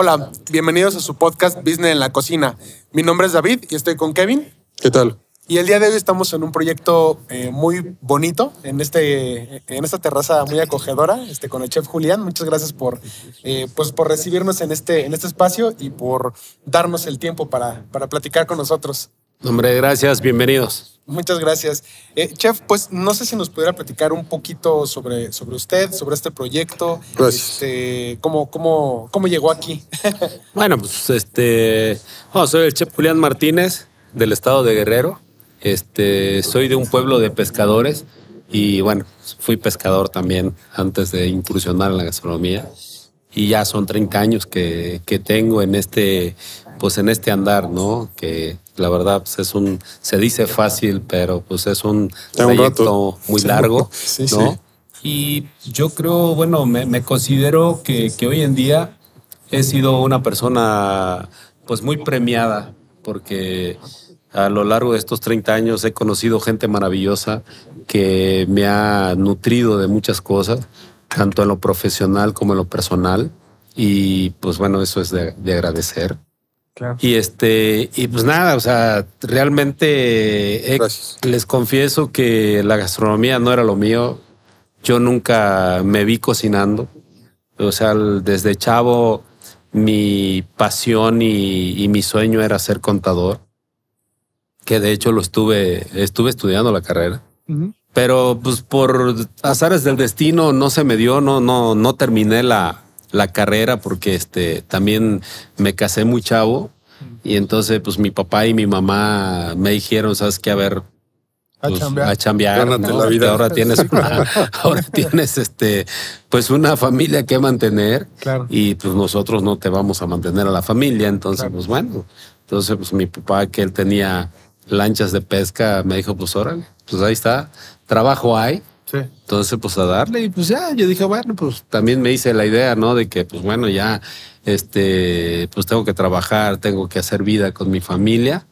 Hola, bienvenidos a su podcast Business en la Cocina. Mi nombre es David y estoy con Kevin. ¿Qué tal? Y el día de hoy estamos en un proyecto eh, muy bonito, en, este, en esta terraza muy acogedora, este, con el chef Julián. Muchas gracias por, eh, pues, por recibirnos en este, en este espacio y por darnos el tiempo para, para platicar con nosotros. Hombre, gracias, bienvenidos. Muchas gracias. Eh, chef, pues no sé si nos pudiera platicar un poquito sobre, sobre usted, sobre este proyecto. Gracias. Este, ¿cómo, llegó aquí? bueno, pues este. Oh, soy el chef Julián Martínez, del estado de Guerrero. Este, soy de un pueblo de pescadores y bueno, fui pescador también antes de incursionar en la gastronomía. Y ya son 30 años que, tengo en este, pues en este andar, ¿no? Que la verdad pues es un, se dice fácil, pero pues es un proyecto muy largo, Y yo creo, bueno, me, considero que, hoy en día he sido una persona pues muy premiada, porque a lo largo de estos 30 años he conocido gente maravillosa que me ha nutrido de muchas cosas, tanto en lo profesional como en lo personal. Y pues bueno, eso es de agradecer. Y este, y pues nada, o sea, realmente eh, les confieso que la gastronomía no era lo mío. Yo nunca me vi cocinando. O sea, desde chavo, mi pasión y, mi sueño era ser contador. Que de hecho lo estuve, estuve estudiando la carrera. Pero pues por azares del destino no se me dio, no, no, no terminé la, la carrera porque este, también me casé muy chavo y entonces pues mi papá y mi mamá me dijeron, sabes qué, a ver, a pues, chambear, la vida. ahora tienes ahora tienes este pues una familia que mantener y pues nosotros no te vamos a mantener a la familia entonces pues bueno entonces pues mi papá que él tenía lanchas de pesca me dijo pues órale pues ahí está trabajo hay entonces, pues a darle y pues ya, yo dije, bueno, pues también me hice la idea, ¿no? De que, pues bueno, ya, este, pues tengo que trabajar, tengo que hacer vida con mi familia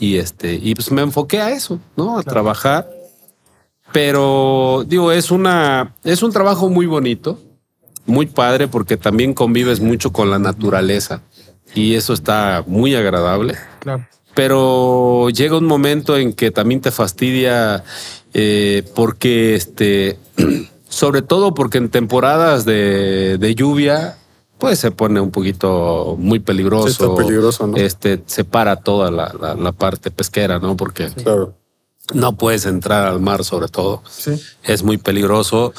y este, y pues me enfoqué a eso, ¿no? A trabajar. Pero digo, es una, es un trabajo muy bonito, muy padre, porque también convives mucho con la naturaleza y eso está muy agradable. Claro pero llega un momento en que también te fastidia eh, porque este sobre todo porque en temporadas de, lluvia pues se pone un poquito muy peligroso, peligroso ¿no? este se para toda la, parte pesquera no porque no puedes entrar al mar sobre todo sí. es muy peligroso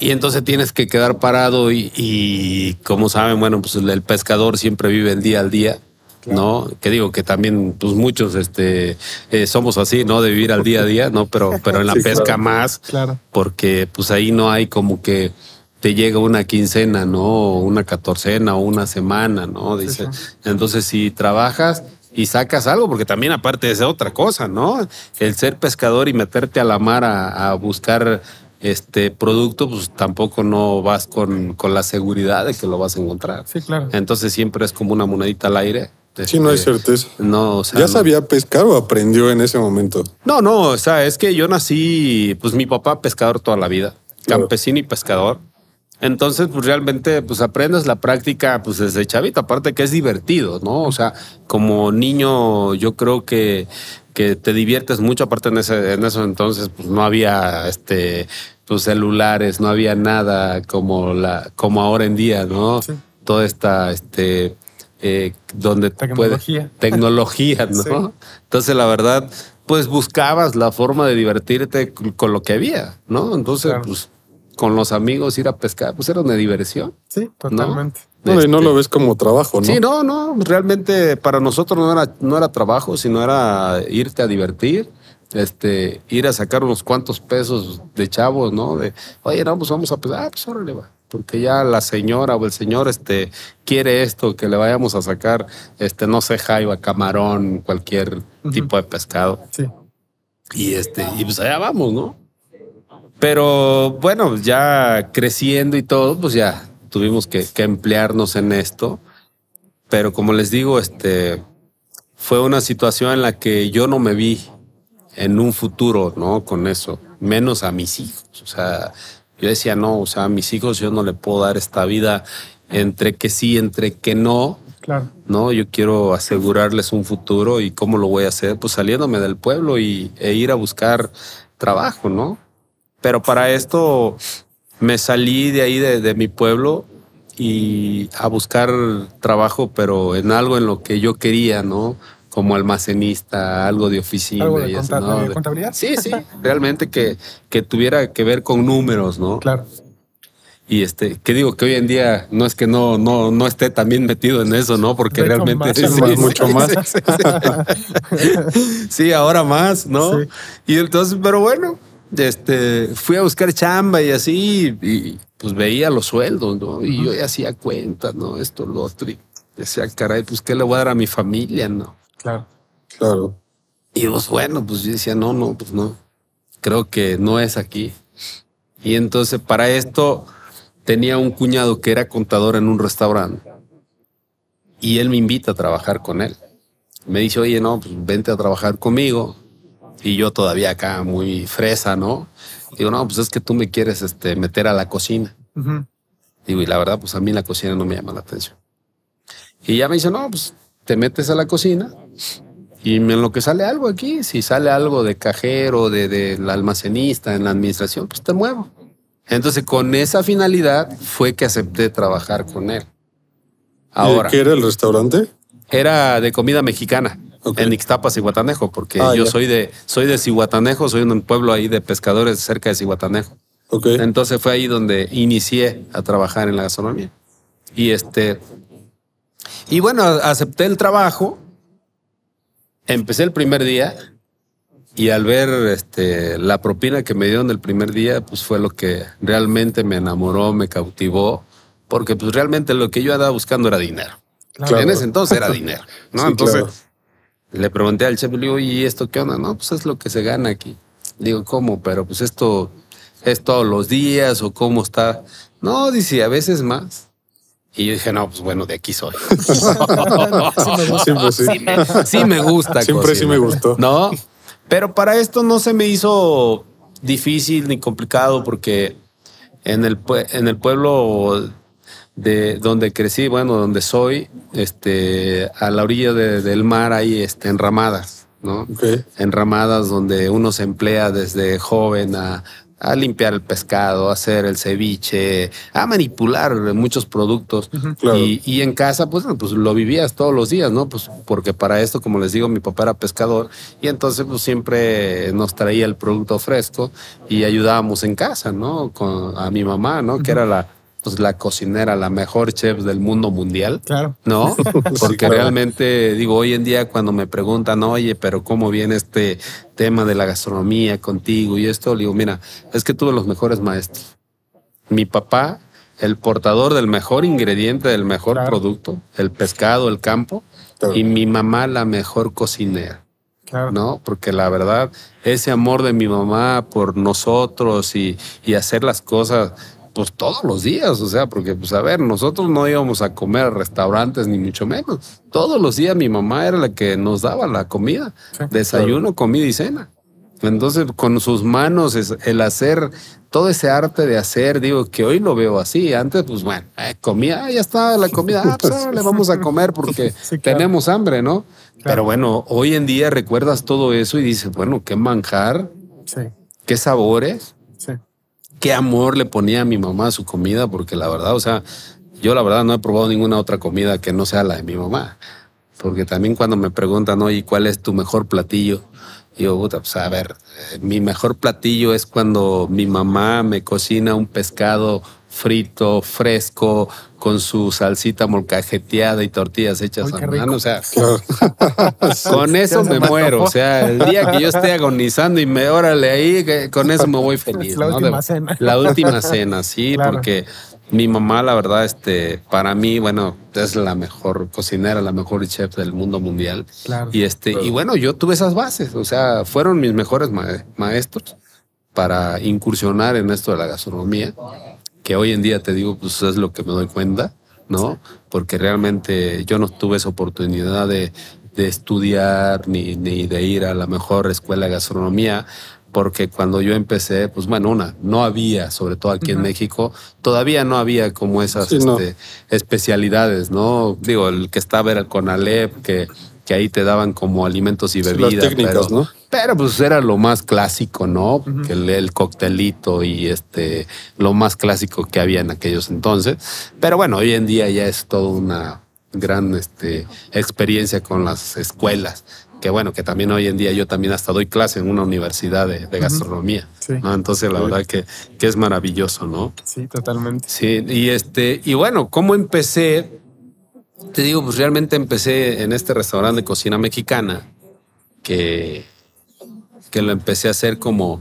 y entonces tienes que quedar parado y, y como saben bueno pues el pescador siempre vive el día al día ¿no? Que digo que también pues muchos este eh, somos así, ¿no? De vivir al día a día, ¿no? Pero pero en la pesca más, claro. porque pues ahí no hay como que te llega una quincena, ¿no? una catorcena o una semana, ¿no? Dice, entonces si trabajas y sacas algo, porque también aparte es otra cosa, ¿no? El ser pescador y meterte a la mar a, a buscar este producto, pues tampoco no vas con, con la seguridad de que lo vas a encontrar. Sí, claro. Entonces siempre es como una monedita al aire este, sí, no hay certeza. No, o sea, ¿Ya sabía pescar o aprendió en ese momento? No, no, o sea, es que yo nací, pues mi papá pescador toda la vida, campesino y pescador. Entonces, pues realmente, pues aprendes la práctica, pues desde chavito, aparte que es divertido, ¿no? O sea, como niño, yo creo que, que te diviertes mucho, aparte en, ese, entonces, pues no había este, pues, celulares, no había nada como, la, como ahora en día, ¿no? Toda esta, este, eh, donde tecnología, puede, tecnología ¿no? Entonces, la verdad, pues buscabas la forma de divertirte con lo que había, ¿no? Entonces, pues con los amigos ir a pescar, pues era una diversión. Sí, totalmente. ¿no? y no este, lo ves como trabajo, ¿no? Sí, no, no, realmente para nosotros no era, no era trabajo, sino era irte a divertir este, ir a sacar unos cuantos pesos de chavos, ¿no? De, oye, pues, vamos a pescar. ah, pues órale, va porque ya la señora o el señor este, quiere esto, que le vayamos a sacar, este, no sé, jaiba, camarón, cualquier tipo de pescado. Sí. Y, este, y pues allá vamos, ¿no? Pero bueno, ya creciendo y todo, pues ya tuvimos que, emplearnos en esto. Pero como les digo, este, fue una situación en la que yo no me vi en un futuro, ¿no? Con eso, menos a mis hijos. O sea, yo decía, no, o sea, a mis hijos yo no le puedo dar esta vida entre que sí, entre que no. Claro. No, yo quiero asegurarles un futuro y cómo lo voy a hacer, pues saliéndome del pueblo y, e ir a buscar trabajo, ¿no? Pero para esto me salí de ahí, de, de mi pueblo, y a buscar trabajo, pero en algo en lo que yo quería, ¿no? como almacenista, algo de oficina. Algo contabilidad. Sí, sí, realmente que, que tuviera que ver con números, ¿no? Claro. Y este, que digo que hoy en día no es que no, no, no esté también metido en eso, ¿no? Porque realmente mucho más. sí, ahora más, ¿no? Y entonces, pero bueno, este, fui a buscar chamba y así, y pues veía los sueldos, ¿no? Y yo ya hacía cuentas, ¿no? Esto, lo otro. Y decía, caray, pues qué le voy a dar a mi familia, ¿no? Claro. Claro. Y pues bueno, pues yo decía, no, no, pues no. Creo que no es aquí. Y entonces para esto tenía un cuñado que era contador en un restaurante y él me invita a trabajar con él. Me dice, oye, no, pues vente a trabajar conmigo. Y yo todavía acá muy fresa, ¿no? Digo, no, pues es que tú me quieres este, meter a la cocina. Digo, y la verdad, pues a mí la cocina no me llama la atención. Y ya me dice, no, pues te metes a la cocina y en lo que sale algo aquí, si sale algo de cajero, de, de almacenista, en la administración, pues te muevo. Entonces, con esa finalidad fue que acepté trabajar con él. Ahora, ¿Qué era el restaurante? Era de comida mexicana. en Ixtapas, Cihuatanejo, porque ah, yo soy de soy de soy un pueblo ahí de pescadores cerca de Cihuatanejo. Entonces fue ahí donde inicié a trabajar en la gastronomía. Y este y bueno, acepté el trabajo Empecé el primer día y al ver este, la propina que me dieron el primer día, pues fue lo que realmente me enamoró, me cautivó, porque pues realmente lo que yo andaba buscando era dinero. En ese entonces era dinero, ¿no? entonces le pregunté al chef, le ¿y esto qué onda? No, pues es lo que se gana aquí. Digo, ¿cómo? Pero pues esto es todos los días o cómo está. No, dice, a veces más. Y yo dije, no, pues bueno, de aquí soy. sí. Pues, sí me, gusta. Siempre sí me gustó. No, pero para esto no se me hizo difícil ni complicado porque en el, en el pueblo de donde crecí, bueno, donde soy, este, a la orilla del mar hay este, enramadas, ¿no? Enramadas donde uno se emplea desde joven a a limpiar el pescado, a hacer el ceviche, a manipular muchos productos. y, y, en casa, pues, pues lo vivías todos los días, ¿no? Pues porque para esto, como les digo, mi papá era pescador y entonces pues siempre nos traía el producto fresco y ayudábamos en casa, ¿no? Con, a mi mamá, ¿no? Que era la pues la cocinera, la mejor chef del mundo mundial. Claro. No, porque realmente digo, hoy en día cuando me preguntan, oye, pero ¿cómo viene este tema de la gastronomía contigo y esto? digo, mira, es que tuve los mejores maestros. Mi papá, el portador del mejor ingrediente, del mejor producto, el pescado, el campo, y mi mamá, la mejor cocinera. Claro. ¿no? Porque la verdad, ese amor de mi mamá por nosotros y, y hacer las cosas pues todos los días, o sea, porque pues a ver, nosotros no íbamos a comer a restaurantes ni mucho menos. Todos los días mi mamá era la que nos daba la comida, desayuno, comida y cena. Entonces, con sus manos, el hacer, todo ese arte de hacer, digo que hoy lo veo así. Antes, pues bueno, comida eh, comía, ah, ya está la comida, ah, pues, le vamos a comer porque tenemos hambre, ¿no? Pero bueno, hoy en día recuerdas todo eso y dices, bueno, qué manjar, qué sabores. Sí qué amor le ponía a mi mamá a su comida, porque la verdad, o sea, yo la verdad no he probado ninguna otra comida que no sea la de mi mamá. Porque también cuando me preguntan, oye, ¿cuál es tu mejor platillo? yo, puta, pues a ver, eh, mi mejor platillo es cuando mi mamá me cocina un pescado frito, fresco, con su salsita molcajeteada y tortillas hechas a mano. O sea, con eso me muero. O sea, el día que yo esté agonizando y me órale ahí, con eso me voy feliz. La última cena. La última cena, sí, porque mi mamá, la verdad, este, para mí, bueno, es la mejor cocinera, la mejor chef del mundo mundial. Y este, y bueno, yo tuve esas bases. O sea, fueron mis mejores maestros para incursionar en esto de la gastronomía que hoy en día te digo, pues es lo que me doy cuenta, ¿no? Porque realmente yo no tuve esa oportunidad de, estudiar ni, ni de ir a la mejor escuela de gastronomía, porque cuando yo empecé, pues bueno, una, no había, sobre todo aquí en México, todavía no había como esas este, especialidades, ¿no? Digo, el que estaba era con CONALEP, que, que ahí te daban como alimentos y bebidas. técnicos, ¿no? Pero pues era lo más clásico, ¿no? Que el, coctelito y este, lo más clásico que había en aquellos entonces. Pero bueno, hoy en día ya es toda una gran este, experiencia con las escuelas. Que bueno, que también hoy en día yo también hasta doy clase en una universidad de, gastronomía. Entonces la verdad que, que es maravilloso, ¿no? Sí, totalmente. Sí, y este, y bueno, ¿cómo empecé? Te digo, pues realmente empecé en este restaurante de cocina mexicana que que lo empecé a hacer como,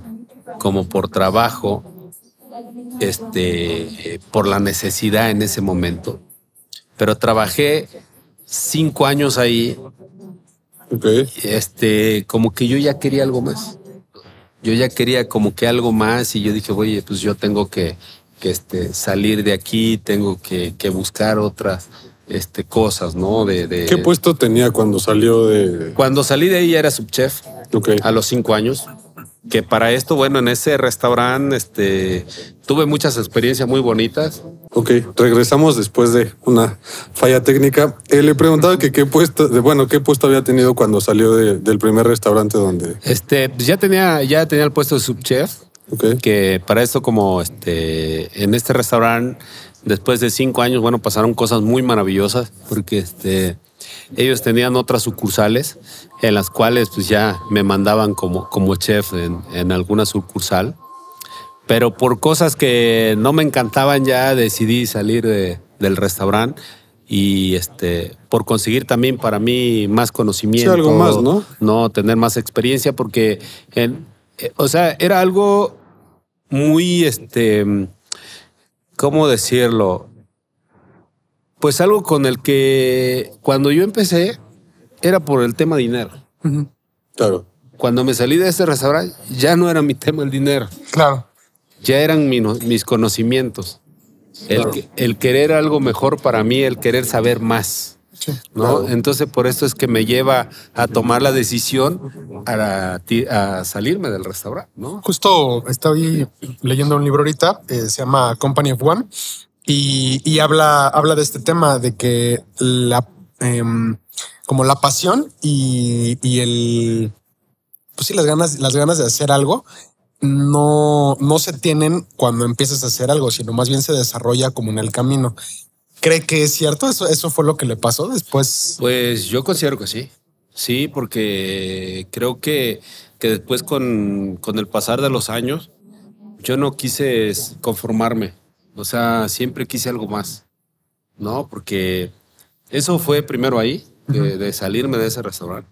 como por trabajo, este, por la necesidad en ese momento. Pero trabajé cinco años ahí. Este, como que yo ya quería algo más. Yo ya quería como que algo más y yo dije, oye, pues yo tengo que, este, salir de aquí, tengo que, buscar otras este, cosas, ¿no? ¿Qué puesto tenía cuando salió de...? Cuando salí de ahí ya era subchef okay. a los cinco años. Que para esto, bueno, en ese restaurante este, tuve muchas experiencias muy bonitas. Ok, regresamos después de una falla técnica. Eh, le preguntaba que qué puesto, bueno, qué puesto había tenido cuando salió del primer restaurante donde. Este, pues ya tenía, ya tenía el puesto de subchef. Okay. Que para esto, como este, en este restaurante, después de cinco años, bueno, pasaron cosas muy maravillosas porque este ellos tenían otras sucursales en las cuales pues ya me mandaban como, como chef en, alguna sucursal. Pero por cosas que no me encantaban ya decidí salir del restaurante y este por conseguir también para mí más conocimiento. algo más, ¿no? No, tener más experiencia porque, o sea, era algo muy, este, ¿cómo decirlo? pues algo con el que cuando yo empecé era por el tema dinero. Claro. Cuando me salí de este restaurante ya no era mi tema el dinero. Claro. Ya eran mis conocimientos. El, querer algo mejor para mí, el querer saber más. Sí, ¿no? Entonces por esto es que me lleva a tomar la decisión a, salirme del restaurante. ¿no? Justo estoy leyendo un libro ahorita, eh, se llama Company of One y, habla, habla de este tema de que la, em, como la pasión y, el, pues sí, las ganas, las ganas de hacer algo no, no se tienen cuando empiezas a hacer algo, sino más bien se desarrolla como en el camino. ¿Cree que es cierto? ¿Eso, eso fue lo que le pasó después? Pues yo considero que sí. Sí, porque creo que, después con el pasar de los años, yo no quise conformarme. O sea, siempre quise algo más, ¿no? Porque eso fue primero ahí, de, salirme de ese restaurante.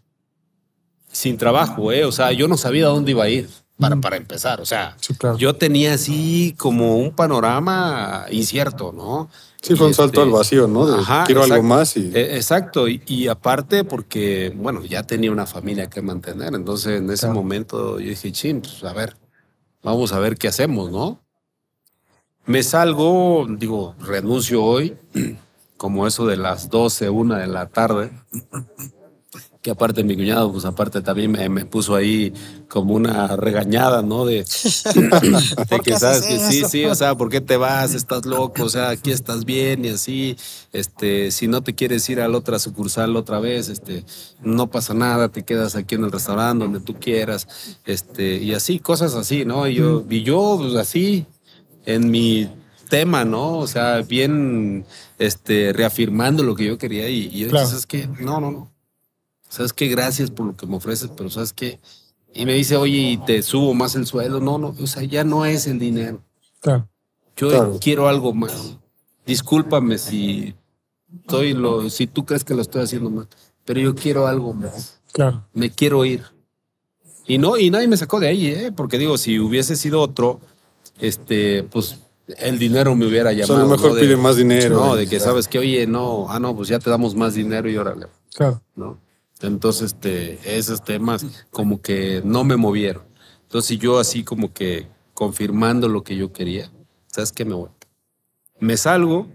Sin trabajo, ¿eh? O sea, yo no sabía a dónde iba a ir para, empezar. O sea, yo tenía así como un panorama incierto, ¿no? Sí, fue un salto este, al vacío, ¿no? ajá, quiero algo más y... E, exacto, y, aparte porque, bueno, ya tenía una familia que mantener, entonces en ese momento yo dije, chin, pues a ver, vamos a ver qué hacemos, ¿no? Me salgo, digo, renuncio hoy, como eso de las 12, una de la tarde, que aparte mi cuñado, pues aparte también me, puso ahí como una regañada, ¿no? De, que sabes que sí, sí, o sea, ¿por qué te vas? Estás loco, o sea, aquí estás bien y así, este, si no te quieres ir a la otra sucursal otra vez, este, no pasa nada, te quedas aquí en el restaurante donde tú quieras, este, y así, cosas así, ¿no? Y yo, y yo pues así, en mi tema, ¿no? O sea, bien este, reafirmando lo que yo quería y, yo ¿sabes qué? No, no, no. ¿Sabes que Gracias por lo que me ofreces, pero ¿sabes que Y me dice, oye, ¿y te subo más el sueldo. No, no, o sea, ya no es el dinero. Claro. Yo quiero algo más. Discúlpame si estoy lo, si tú crees que lo estoy haciendo mal, pero yo quiero algo más. Claro. Me quiero ir. Y no, y nadie me sacó de ahí, ¿eh? porque digo, si hubiese sido otro, este, pues el dinero me hubiera llamado. O a lo mejor pide más dinero. No, ¿eh? de que sabes que, oye, no, ah, no, pues ya te damos más dinero y órale. Claro. ¿No? Entonces, este, esos temas como que no me movieron. Entonces yo así como que confirmando lo que yo quería, ¿sabes qué? Me voy. Me salgo,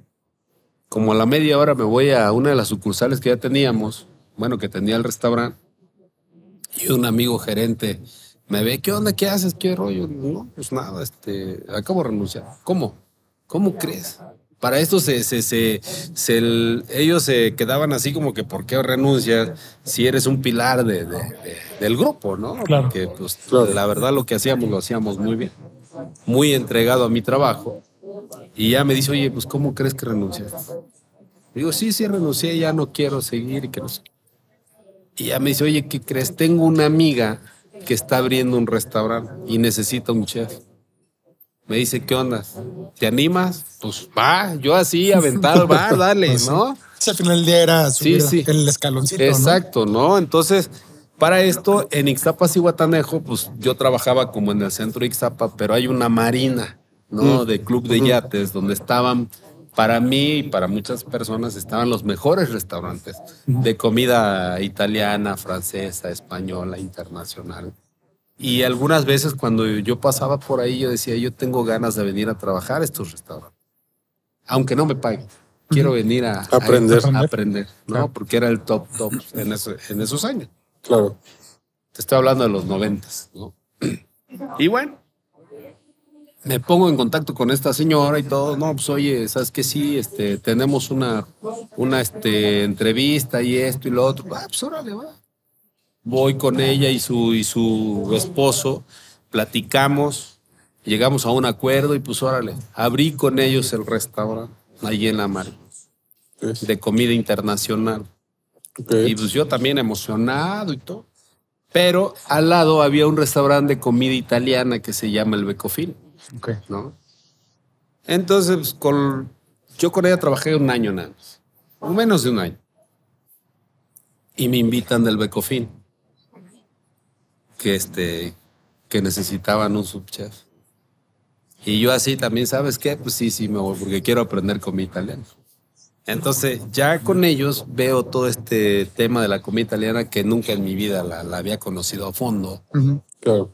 como a la media hora me voy a una de las sucursales que ya teníamos, bueno, que tenía el restaurante, y un amigo gerente me ve, ¿qué onda? ¿Qué haces? ¿Qué rollo? No, pues nada, este, acabo de renunciar. ¿Cómo? ¿Cómo crees? Para esto se, se, se, ellos se quedaban así como que ¿por qué renuncias si eres un pilar de, del grupo, no? Claro. Porque pues, la verdad lo que hacíamos lo hacíamos muy bien, muy entregado a mi trabajo. Y ya me dice, oye, pues ¿cómo crees que renuncias? Digo, sí, sí renuncié, ya no quiero seguir y que no sé. Y ya me dice, oye, ¿qué crees? Tengo una amiga que está abriendo un restaurante y necesita un chef. Me dice, ¿qué onda? ¿Te animas? Pues va, yo así, aventado, va, dale, pues ¿no? Si al final del día era el escaloncito. Exacto, ¿no? Entonces, para esto, en Ixtapa, y pues yo trabajaba como en el centro de pero hay una marina, ¿no? Mm. De club de yates, donde estaban para mí y para muchas personas estaban los mejores restaurantes de comida italiana, francesa, española, internacional. Y algunas veces cuando yo pasaba por ahí, yo decía, yo tengo ganas de venir a trabajar a estos restaurantes, aunque no me paguen. Quiero venir a aprender, a, aprender, ¿no? Porque era el top, top en, en esos años. Claro. Te estoy hablando de los noventas, ¿no? Y bueno, me pongo en contacto con esta señora y todo, no, pues oye, sabes que sí, este, tenemos una, una este, entrevista y esto y lo otro, ah, pues órale, va. Voy con ella y su, y su esposo, platicamos, llegamos a un acuerdo y pues órale, abrí con ellos el restaurante ahí en la mar de comida internacional. Y pues yo también emocionado y todo. Pero al lado había un restaurante de comida italiana que se llama el Becofil. Okay. ¿No? Entonces, pues, con, yo con ella trabajé un año nada o menos de un año. Y me invitan del Becofin, que, este, que necesitaban un subchef. Y yo así también, ¿sabes qué? Pues sí, sí, me voy, porque quiero aprender comida italiana. Entonces, ya con ellos veo todo este tema de la comida italiana que nunca en mi vida la, había conocido a fondo.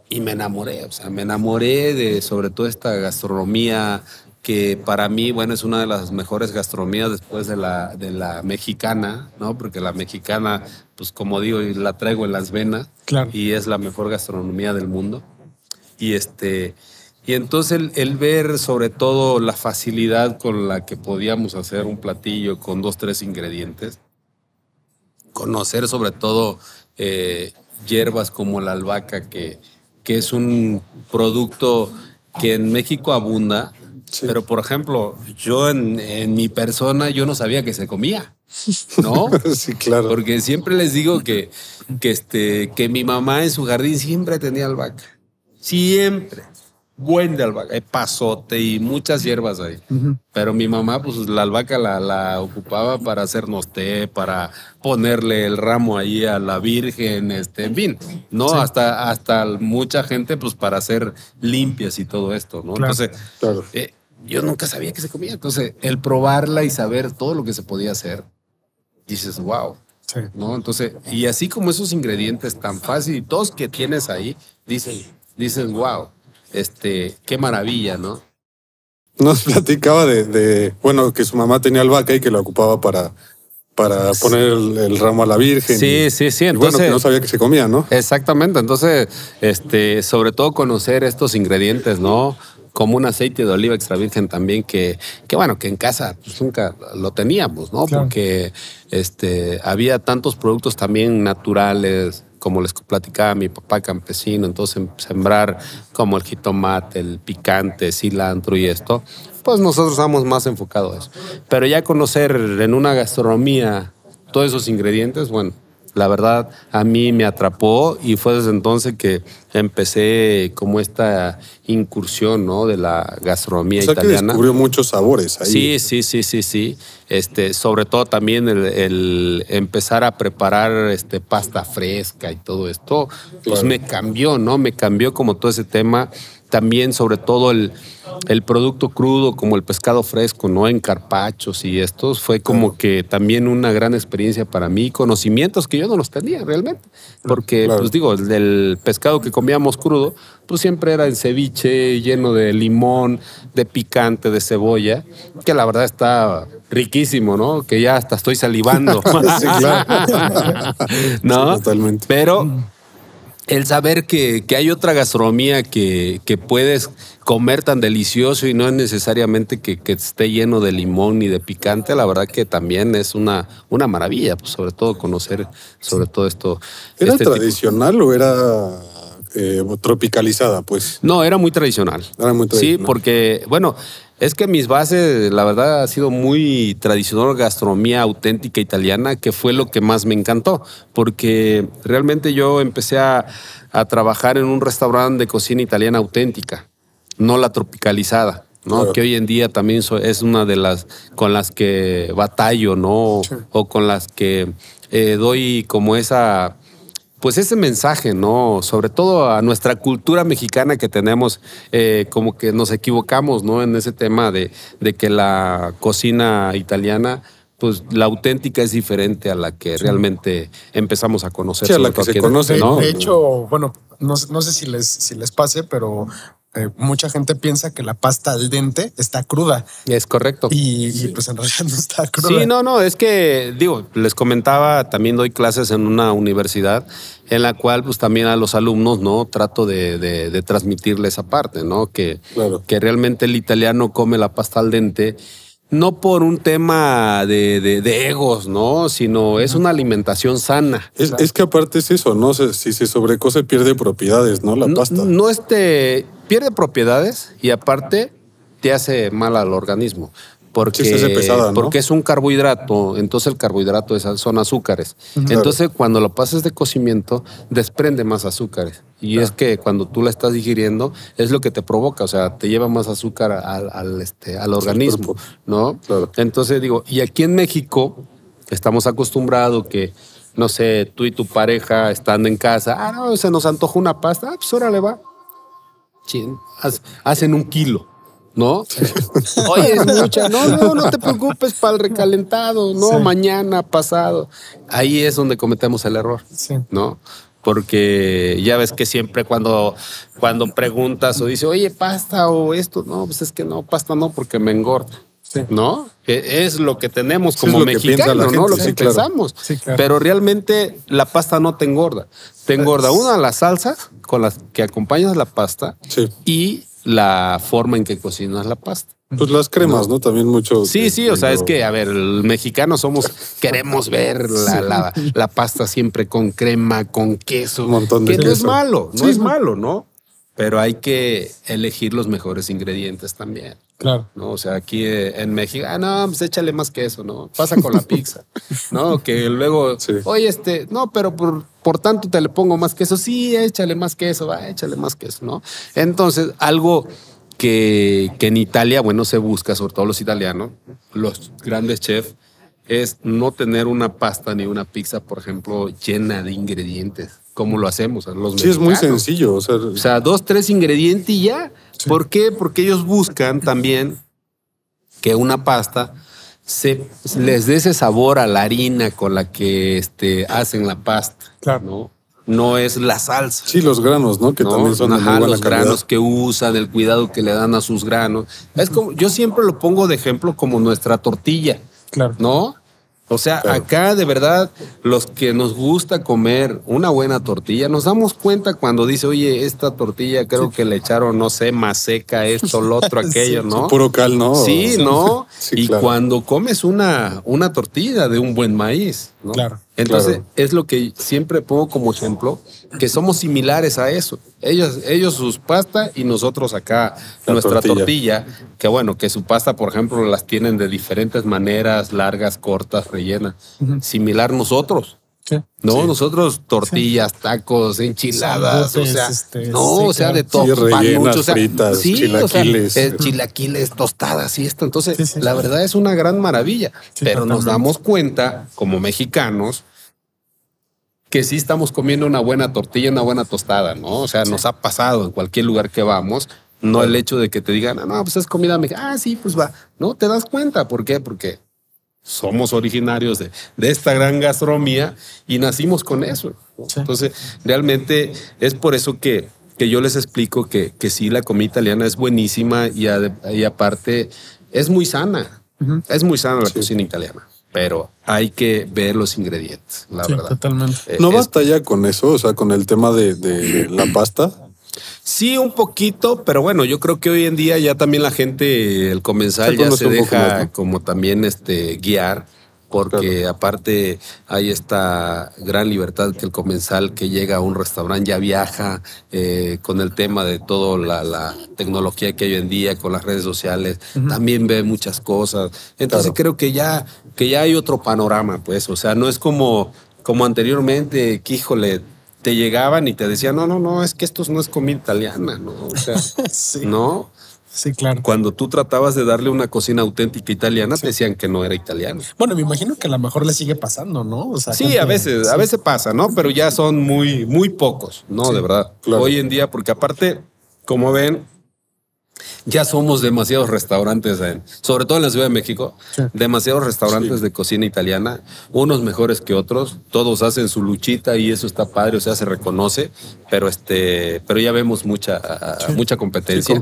Y me enamoré, o sea, me enamoré de sobre todo esta gastronomía que para mí, bueno, es una de las mejores gastronomías después de la, de la mexicana, ¿no? Porque la mexicana, pues como digo, la traigo en las venas claro. y es la mejor gastronomía del mundo. Y este y entonces el, ver sobre todo la facilidad con la que podíamos hacer un platillo con dos, tres ingredientes, conocer sobre todo eh, hierbas como la albahaca, que, es un producto que en México abunda, Pero, por ejemplo, yo en, en, mi persona, yo no sabía que se comía, ¿no? sí, claro. Porque siempre les digo que, que, este, que mi mamá en su jardín siempre tenía albahaca. Siempre buen de albahaca, pasote y muchas hierbas ahí. Pero mi mamá, pues la albahaca la, ocupaba para hacernos té, para ponerle el ramo ahí a la Virgen, este, en fin, ¿no? Hasta, hasta mucha gente, pues para hacer limpias y todo esto, ¿no? Entonces, eh, yo nunca sabía que se comía. Entonces, el probarla y saber todo lo que se podía hacer, dices, wow. ¿No? Entonces, y así como esos ingredientes tan fáciles, todos que tienes ahí, dices, dices, wow. Este, qué maravilla, ¿no? Nos platicaba de, bueno, que su mamá tenía albahaca y que la ocupaba para, para poner el, ramo a la Virgen. Sí, sí, sí. bueno, que no sabía que se comía, ¿no? Exactamente. Entonces, este, sobre todo conocer estos ingredientes, ¿no? Como un aceite de oliva extra virgen también, que, que bueno, que en casa pues, nunca lo teníamos, ¿no? Porque este, había tantos productos también naturales, como les platicaba mi papá campesino, entonces em, sembrar como el jitomate, el picante, cilantro y esto, pues nosotros estamos más enfocados eso. Pero ya conocer en una gastronomía todos esos ingredientes, bueno, la verdad a mí me atrapó y fue desde entonces que empecé como esta incursión ¿no? de la gastronomía italiana. Que descubrió muchos sabores ahí. Sí, sí, sí, sí, sí. Este, sobre todo también el, empezar a preparar este, pasta fresca y todo esto, pues me cambió, ¿no? Me cambió como todo ese tema también sobre todo el, producto crudo como el pescado fresco, ¿no? En carpachos y estos, fue como que también una gran experiencia para mí, conocimientos que yo no los tenía realmente, porque pues digo, el pescado que comíamos crudo, pues siempre era en ceviche lleno de limón, de picante, de cebolla, que la verdad está riquísimo, ¿no? Que ya hasta estoy salivando. ¿No? totalmente. Pero el saber que, hay otra gastronomía que, puedes comer tan delicioso y no es necesariamente que, esté lleno de limón ni de picante, la verdad que también es una, una maravilla, pues, sobre todo conocer sobre todo esto. ¿Era este tradicional o era eh, tropicalizada? Pues. No, era muy tradicional. Era muy tradicional. Sí, porque, bueno, es que mis bases, la verdad, ha sido muy tradicional gastronomía auténtica italiana, que fue lo que más me encantó, porque realmente yo empecé a, trabajar en un restaurante de cocina italiana auténtica, no la tropicalizada. ¿no? Que hoy en día también es una de las con las que batallo, ¿no? O con las que eh, doy como esa pues ese mensaje, ¿no? Sobre todo a nuestra cultura mexicana que tenemos, eh, como que nos equivocamos, ¿no? En ese tema de, que la cocina italiana, pues la auténtica es diferente a la que realmente empezamos a conocer. ¿no? De hecho, bueno, no, sé si si les pase, pero eh, mucha gente piensa que la pasta al dente está cruda. Es correcto. Y, pues en realidad no está cruda. Sí, no, no, es que digo, les comentaba, también doy clases en una universidad en la cual pues también a los alumnos, ¿no? Trato de, de, transmitirle esa parte, ¿no? Que, que realmente el italiano come la pasta al dente no por un tema de, egos, ¿no? Sino es una alimentación sana. Es, que aparte es eso, ¿no? Si, si se sobrecose pierde propiedades, ¿no? La pasta. No este, pierde propiedades y aparte te hace mal al organismo porque, porque es un carbohidrato, entonces el carbohidrato son azúcares. Entonces cuando lo pasas de cocimiento, desprende más azúcares. Y es que cuando tú la estás digiriendo, es lo que te provoca, o sea, te lleva más azúcar al, este, al organismo, ¿no? Entonces digo, y aquí en México estamos acostumbrados que no sé, tú y tu pareja estando en casa, ah, no, se nos antoja una pasta, ah, pues le va. Hacen un kilo. ¿no? Oye, es mucha. No, no, no te preocupes para el recalentado, no, mañana, pasado. Ahí es donde cometemos el error, ¿no? Porque ya ves que siempre cuando, cuando preguntas o dices, oye, pasta o esto, no, pues es que no, pasta no, porque me engorda. Sí. ¿No? E, es lo que tenemos como mexicanos, ¿no? Lo que pensamos. Claro. Pero realmente la pasta no te engorda. Te engorda una la salsa con las que acompañas la pasta y la forma en que cocinas la pasta. Pues las cremas, ¿no? También mucho. Sí, sí, o sea, este, es que, a ver, los mexicanos somos, queremos ver la, la, pasta siempre con crema, con queso. Un montón de que no es malo, no es malo, ¿no? Pero hay que elegir los mejores ingredientes también. Claro. ¿no? O sea, aquí eh, en México, ah, no, pues échale más que eso, ¿no? Pasa con la pizza, ¿no? Que luego, sí. oye, este, no, pero por, por, tanto te le pongo más queso. Sí, échale más queso, va, échale más queso, ¿no? Entonces, algo que, que en Italia, bueno, se busca, sobre todo los italianos, los grandes chefs, es no tener una pasta ni una pizza, por ejemplo, llena de ingredientes, como lo hacemos. Los sí, es muy sencillo. O sea, o sea, dos, tres ingredientes y ya. ¿Por qué? Porque ellos buscan también que una pasta se les dé ese sabor a la harina con la que este, hacen la pasta. Claro. ¿no? no es la salsa. Sí, los granos, ¿no? Que también son ajá, los granos que usan, el cuidado que le dan a sus granos. Es como, yo siempre lo pongo de ejemplo como nuestra tortilla. Claro. ¿No? O sea, acá de verdad, los que nos gusta comer una buena tortilla, nos damos cuenta cuando dice, oye, esta tortilla creo que le echaron, no sé, más seca, esto, lo otro, aquello, ¿no? Puro cal, ¿no? Sí, ¿no? y cuando comes una, una tortilla de un buen maíz, ¿no? Claro. Entonces, es lo que siempre pongo como ejemplo, que somos similares a eso. Ellos, ellos sus pasta y nosotros acá nuestra tortilla. que bueno, que su pasta, por ejemplo, las tienen de diferentes maneras, largas, cortas, rellenas. Similar nosotros. No, nosotros tortillas, tacos, enchiladas, o sea, este, no, o sea, de todo, pan, o sea, sí, chilaquiles, o sea, chilaquiles, eh, tostadas y esto. Entonces, la verdad es una gran maravilla, pero nos damos cuenta como mexicanos que sí estamos comiendo una buena tortilla, una buena tostada, ¿no? O sea, nos ha pasado en cualquier lugar que vamos, no el hecho de que te digan, ah, no, pues es comida mexicana, ah, sí, pues va, no, te das cuenta, ¿por qué? Porque somos originarios de, esta gran gastronomía y nacimos con eso. Entonces, realmente es por eso que, que yo les explico que, que sí, la comida italiana es buenísima y, aparte es muy sana. Es muy sana la cocina italiana. Pero hay que ver los ingredientes, la verdad. Totalmente. Eh, ¿No basta ya con eso? O sea, con el tema de, de la pasta Sí, un poquito, pero bueno, yo creo que hoy en día ya también la gente, el comensal ya se deja como también este guiar, porque aparte hay esta gran libertad que el comensal que llega a un restaurante ya viaja eh, con el tema de toda la, tecnología que hay hoy en día, con las redes sociales, también ve muchas cosas. Entonces creo que ya, que ya hay otro panorama, pues, o sea, no es como, como anteriormente, que te llegaban y te decían, no, no, no, es que esto no es comida italiana, ¿no? O sea, sí. ¿no? Sí, claro. Cuando tú tratabas de darle una cocina auténtica italiana, te decían que no era italiana. Bueno, me imagino que a lo mejor le sigue pasando, ¿no? sí, a veces, a veces pasa, ¿no? Pero ya son muy, muy pocos, ¿no? De verdad. Hoy en día, porque aparte, como ven, ya somos demasiados restaurantes, sobre todo en la Ciudad de México, demasiados restaurantes de cocina italiana, unos mejores que otros, todos hacen su luchita y eso está padre, o sea, se reconoce, pero este, pero ya vemos mucha, mucha competencia.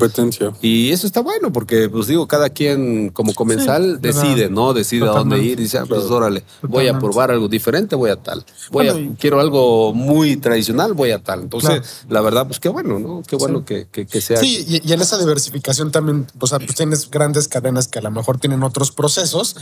Y eso está bueno, porque pues digo, cada quien como comensal decide, ¿no? Decide a dónde ir y dice, ah, pues órale, voy a probar algo diferente, voy a tal. Voy a, quiero algo muy tradicional, voy a tal. Entonces, la verdad, pues qué bueno, ¿no? Qué bueno que, sea. Sí, y, y en esa diversidad también, o sea, pues tienes grandes cadenas que a lo mejor tienen otros procesos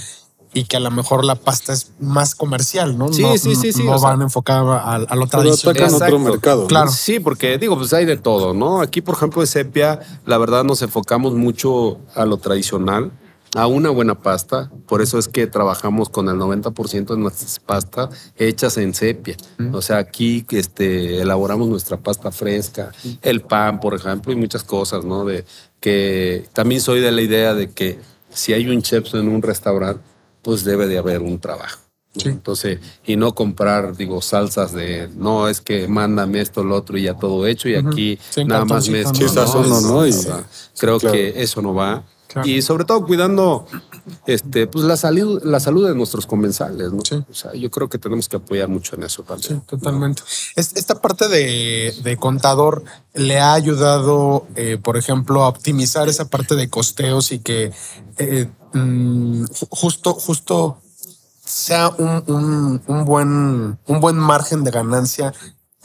y que a lo mejor la pasta es más comercial, ¿no? Sí, sí, sí, sí. van enfocada a, lo tradicional. otro mercado. Claro. Sí, porque digo, pues hay de todo, ¿no? Aquí, por ejemplo, de Sepia, la verdad nos enfocamos mucho a lo tradicional a una buena pasta. Por eso es que trabajamos con el 90% de nuestras pastas hechas en sepia. O sea, aquí este, elaboramos nuestra pasta fresca, el pan, por ejemplo, y muchas cosas, ¿no? De que también soy de la idea de que si hay un chef en un restaurante, pues debe de haber un trabajo. Entonces, y no comprar, digo, salsas de no, es que mándame esto, lo otro y ya todo hecho, y aquí nada más me no, no, Creo que eso no va. Y sobre todo cuidando este, pues la salud, la salud de nuestros comensales, sea, yo creo que tenemos que apoyar mucho en eso también. Sí, totalmente. Esta parte de, contador le ha ayudado, eh, por ejemplo, a optimizar esa parte de costeos y que eh, mm, justo, justo sea un, buen, un buen margen de ganancia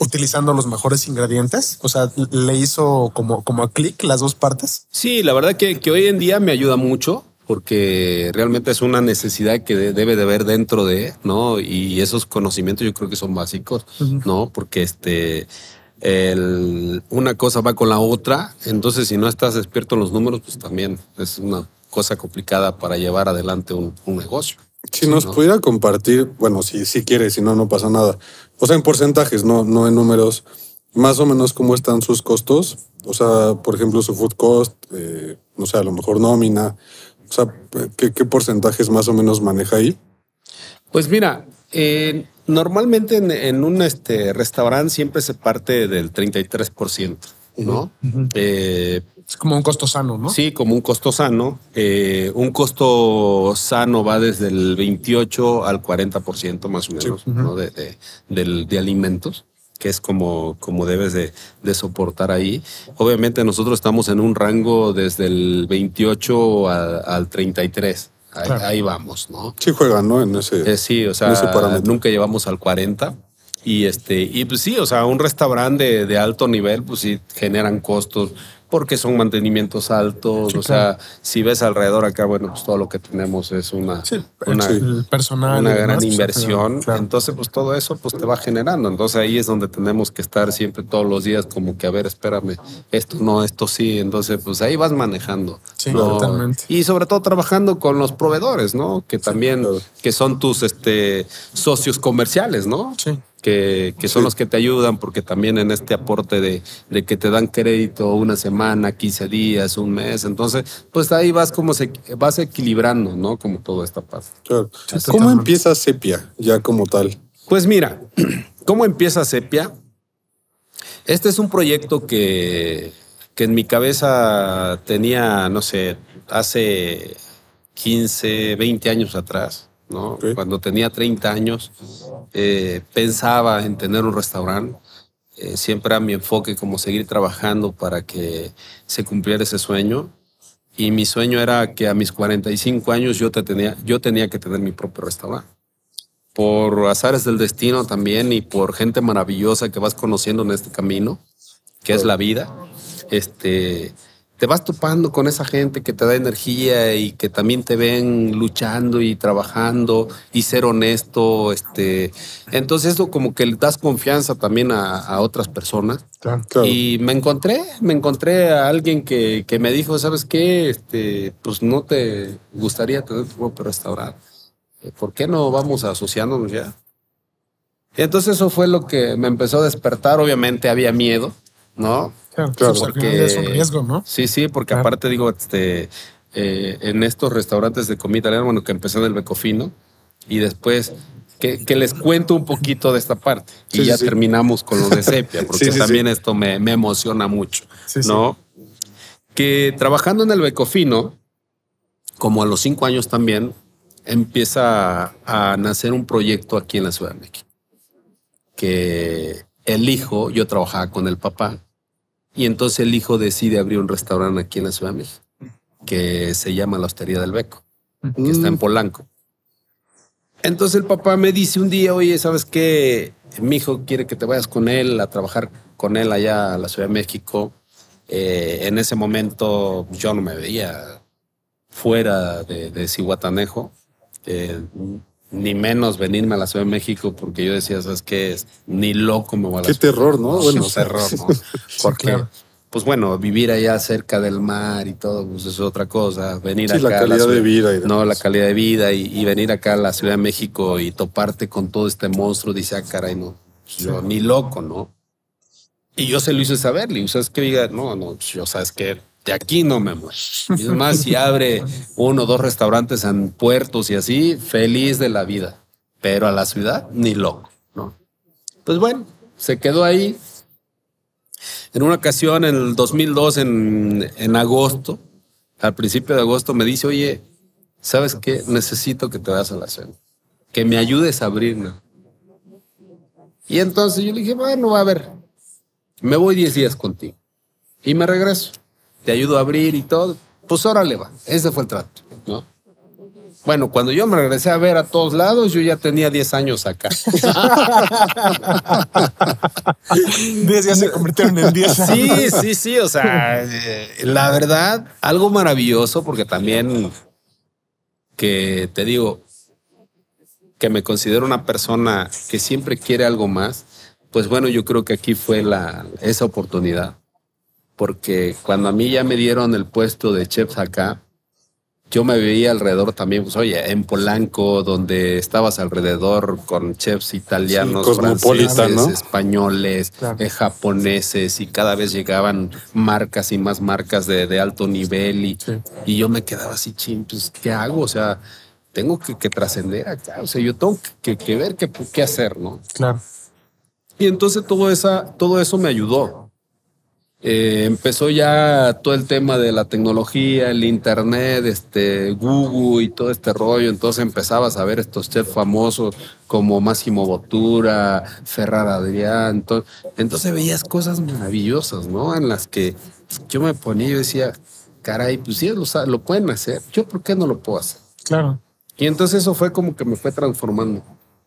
utilizando los mejores ingredientes? O sea, le hizo como, como a clic las dos partes. Sí, la verdad que, hoy en día me ayuda mucho porque realmente es una necesidad que debe de haber dentro de, ¿no? Y esos conocimientos yo creo que son básicos, ¿no? Porque este, una cosa va con la otra, entonces si no estás despierto en los números, pues también es una cosa complicada para llevar adelante un, negocio. Si nos pudiera compartir, bueno, si, si quiere, si no, no pasa nada o sea, en porcentajes, no, en números, más o menos cómo están sus costos. O sea, por ejemplo, su food cost, o eh, no sé, a lo mejor nómina. O sea, ¿qué, porcentajes más o menos maneja ahí? Pues mira, eh, normalmente en, un este, restaurante siempre se parte del 33%, ¿no? eh, es como un costo sano, ¿no? Sí, como un costo sano. Eh, un costo sano va desde el 28 al 40% más o menos ¿no? de, alimentos, que es como, como debes de, soportar ahí. Obviamente nosotros estamos en un rango desde el 28 al, 33. Ahí, vamos, ¿no? Sí juegan, ¿no? En ese, eh, sí, o sea, nunca llevamos al 40. Y este, y pues sí, o sea, un restaurante de, de, alto nivel, pues sí generan costos porque son mantenimientos altos. o sea, si ves alrededor acá, bueno, pues todo lo que tenemos es una, una, Personal gran pues, inversión. Entonces, pues todo eso pues te va generando. Entonces ahí es donde tenemos que estar siempre todos los días como que, a ver, espérame, esto no, esto sí. Entonces, pues ahí vas manejando. Sí, totalmente. Y sobre todo trabajando con los proveedores, ¿no? Que también, que son tus este, socios comerciales, ¿no? Sí que, son los que te ayudan, porque también en este aporte de, que te dan crédito una semana, 15 días, un mes, entonces, pues ahí vas como se, vas equilibrando, ¿no? Como toda esta parte. ¿Cómo empieza Sepia ya como tal? Pues mira, ¿cómo empieza Sepia? Este es un proyecto que, que en mi cabeza tenía, no sé, hace 15, 20 años atrás cuando tenía 30 años, eh, pensaba en tener un restaurante. Eh, siempre era mi enfoque como seguir trabajando para que se cumpliera ese sueño. Y mi sueño era que a mis 45 años yo, te tenía, yo tenía que tener mi propio restaurante. Por azares del destino también y por gente maravillosa que vas conociendo en este camino, que es la vida, este, te vas topando con esa gente que te da energía y que también te ven luchando y trabajando y ser honesto. Este, entonces eso como que le das confianza también a, otras personas. Y me encontré, me encontré a alguien que, me dijo, ¿sabes qué? Este, pues no te gustaría tener tu propio restaurante. Eh, ¿Por qué no vamos asociándonos ya? entonces eso fue lo que me empezó a despertar. Obviamente había miedo, ¿no? Claro, pues, Porque, es un riesgo, ¿no? Sí, sí, porque aparte digo, este, eh, en estos restaurantes de comida bueno, que empezó en el Becofino y después que, les cuento un poquito de esta parte y ya terminamos con lo de Sepia, porque también esto me, emociona mucho, ¿no? Que trabajando en el Becofino, como a los cinco años también, empieza a, a, nacer un proyecto aquí en la Ciudad de México. Que el hijo, yo trabajaba con el papá, y entonces el hijo decide abrir un restaurante aquí en la Ciudad de México, que se llama La Hostería del Beco, que está en Polanco. Entonces el papá me dice un día, oye, ¿sabes qué? Mi hijo quiere que te vayas con él a trabajar con él allá a la Ciudad de México. Eh, en ese momento yo no me veía fuera de, de Cihuatanejo. Eh, ni menos venirme a la Ciudad de México porque yo decía, ¿sabes qué? Es? Ni loco me voy a la Qué terror, ¿no? Bueno, terror, ¿no? Porque, pues bueno, vivir allá cerca del mar y todo, pues es otra cosa. Venir sí, la calidad de vida. no, la calidad de vida y, venir acá a la Ciudad de México y toparte con todo este monstruo, dice, ah, caray, no. Pues, yo, ni loco, ¿no? Y yo se lo hice saber, ¿sabes qué? Diga, no, no, pues, yo, ¿sabes qué? de aquí no me me Y más, si abre uno o dos restaurantes en puertos y así, feliz de la vida. Pero a la ciudad, ni loco, ¿no? Pues bueno, se quedó ahí. En una ocasión, en el 2002, en, agosto, al principio de agosto, me dice, oye, ¿sabes qué? Necesito que te vayas a la cena. Que me ayudes a abrirme. Y entonces yo le dije, bueno, a ver, me voy 10 días contigo. Y me regreso te ayudo a abrir y todo. Pues órale, va. Ese fue el trato, ¿no? Bueno, cuando yo me regresé a ver a todos lados, yo ya tenía 10 años acá. 10 ya se convirtieron en 10 años. Sí, sí, sí. O sea, eh, la verdad, algo maravilloso, porque también que te digo que me considero una persona que siempre quiere algo más. Pues bueno, yo creo que aquí fue la, esa oportunidad porque cuando a mí ya me dieron el puesto de chefs acá, yo me veía alrededor también, pues oye, en Polanco, donde estabas alrededor con chefs italianos, franceses, españoles, eh, japoneses, y cada vez llegaban marcas y más marcas de, alto nivel, y, y, yo me quedaba así, ching, pues, ¿qué hago? O sea, tengo que, que trascender acá, o sea, yo tengo que, que ver qué, qué hacer, ¿no? Claro. Y entonces todo, esa, todo eso me ayudó. Eh, empezó ya todo el tema de la tecnología, el internet, este, Google y todo este rollo. Entonces empezabas a ver estos chefs famosos como Máximo Botura, Ferrar Adrián. Entonces, veías cosas maravillosas, ¿no? En las que yo me ponía y decía, caray, pues si lo, lo pueden hacer, ¿yo por qué no lo puedo hacer? Claro. Y entonces eso fue como que me fue transformando.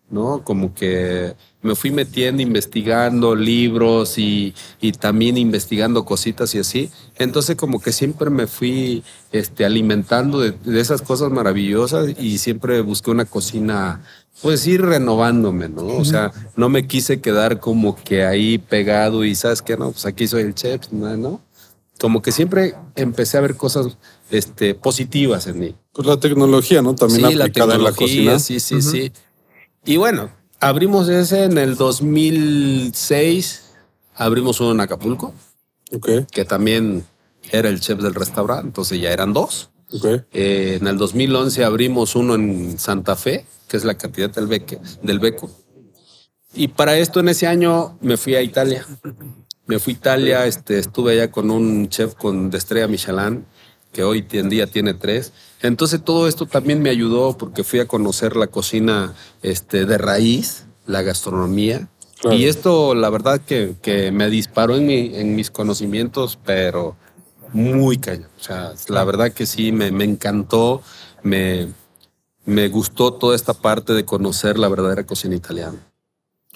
¿no? Como que me fui metiendo, investigando libros y, también investigando cositas y así. Entonces como que siempre me fui este, alimentando de, esas cosas maravillosas y siempre busqué una cocina, pues ir renovándome, ¿no? O sea, no me quise quedar como que ahí pegado y sabes que no, pues aquí soy el chef, ¿no? Como que siempre empecé a ver cosas este, positivas en mí. Pues la tecnología, ¿no? También aplicada en la cocina. Sí, sí, sí. Y bueno, abrimos ese en el 2006. Abrimos uno en Acapulco, que también era el chef del restaurante, entonces ya eran dos. Eh, en el 2011 abrimos uno en Santa Fe, que es la cantidad del, beque, del Beco. Y para esto en ese año me fui a Italia. Me fui a Italia, este, estuve allá con un chef con, de estrella Michelin, que hoy en día tiene tres. Entonces todo esto también me ayudó porque fui a conocer la cocina este, de raíz, la gastronomía. Y esto, la verdad, que, me disparó en, mis conocimientos, pero muy cañón. O sea, la verdad que sí, me, encantó, me, me gustó toda esta parte de conocer la verdadera cocina italiana.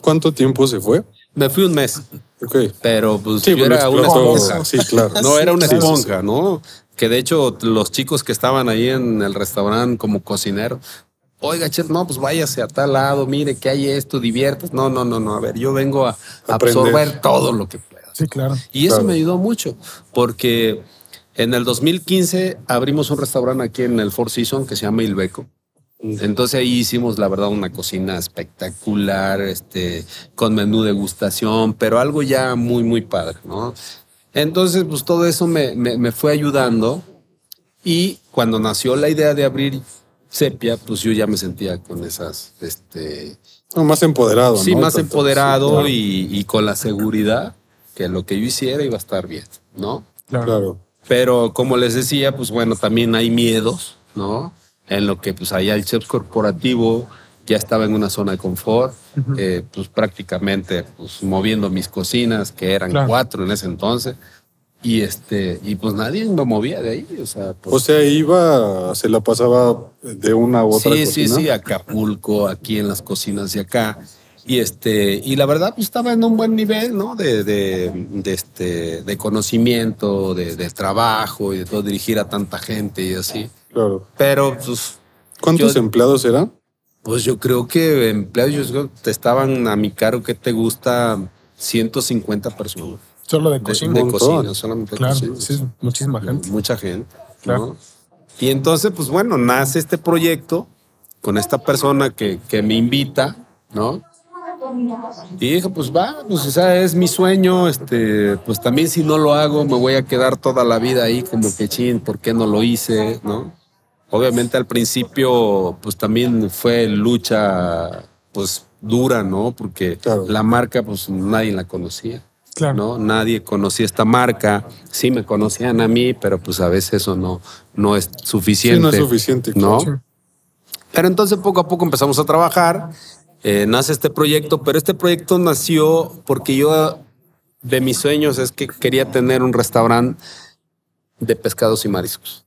¿Cuánto tiempo se fue? Me fui un mes. Okay. Pero pues era una esponja. No era una esponja, ¿no? que de hecho los chicos que estaban ahí en el restaurante como cocinero. oiga, no, pues váyase a tal lado, mire que hay esto, diviertas. No, no, no, no, a ver, yo vengo a absorber todo lo que pueda. Sí, claro. Y eso me ayudó mucho, porque en el 2015 abrimos un restaurante aquí en el Four Seasons que se llama Ilbeco. Entonces ahí hicimos, la verdad, una cocina espectacular, este, con menú degustación, pero algo ya muy, muy padre, ¿no? Entonces, pues todo eso me, fue ayudando y cuando nació la idea de abrir Sepia, pues yo ya me sentía con esas, este... No, más empoderado. Sí, más empoderado y, con la seguridad que lo que yo hiciera iba a estar bien, ¿no? Claro. claro. Pero como les decía, pues bueno, también hay miedos, ¿no? En lo que pues allá el chef corporativo ya estaba en una zona de confort, eh, pues prácticamente pues, moviendo mis cocinas, que eran cuatro en ese entonces, y este y pues nadie me movía de ahí. O sea, pues iba, se la pasaba de una u otra. Sí, sí, sí, Acapulco, aquí en las cocinas de acá. Y, este, y la verdad pues, estaba en un buen nivel ¿no? de, de, este, de conocimiento, de, trabajo y de todo, dirigir a tanta gente y así. Claro. Pero pues... ¿Cuántos empleados eran? Pues yo creo que empleados, te estaban a mi cargo que te gusta 150 personas. Solo de cocina. De, cocina, solamente cocina. Sí, muchísima gente. Mucha gente. Y entonces, pues bueno, nace este proyecto con esta persona que, me invita, ¿no? Y dije, pues va, pues es mi sueño, este, pues también si no lo hago me voy a quedar toda la vida ahí como que ching, ¿por qué no lo hice, no? Obviamente al principio, pues también fue lucha, pues dura, ¿no? Porque la marca, pues nadie la conocía. Claro. ¿no? Nadie conocía esta marca. Sí me conocían a mí, pero pues a veces eso no, no es suficiente. Sí, no es suficiente, ¿no? Pero entonces poco a poco empezamos a trabajar. Eh, nace este proyecto, pero este proyecto nació porque yo de mis sueños es que quería tener un restaurante de pescados y mariscos.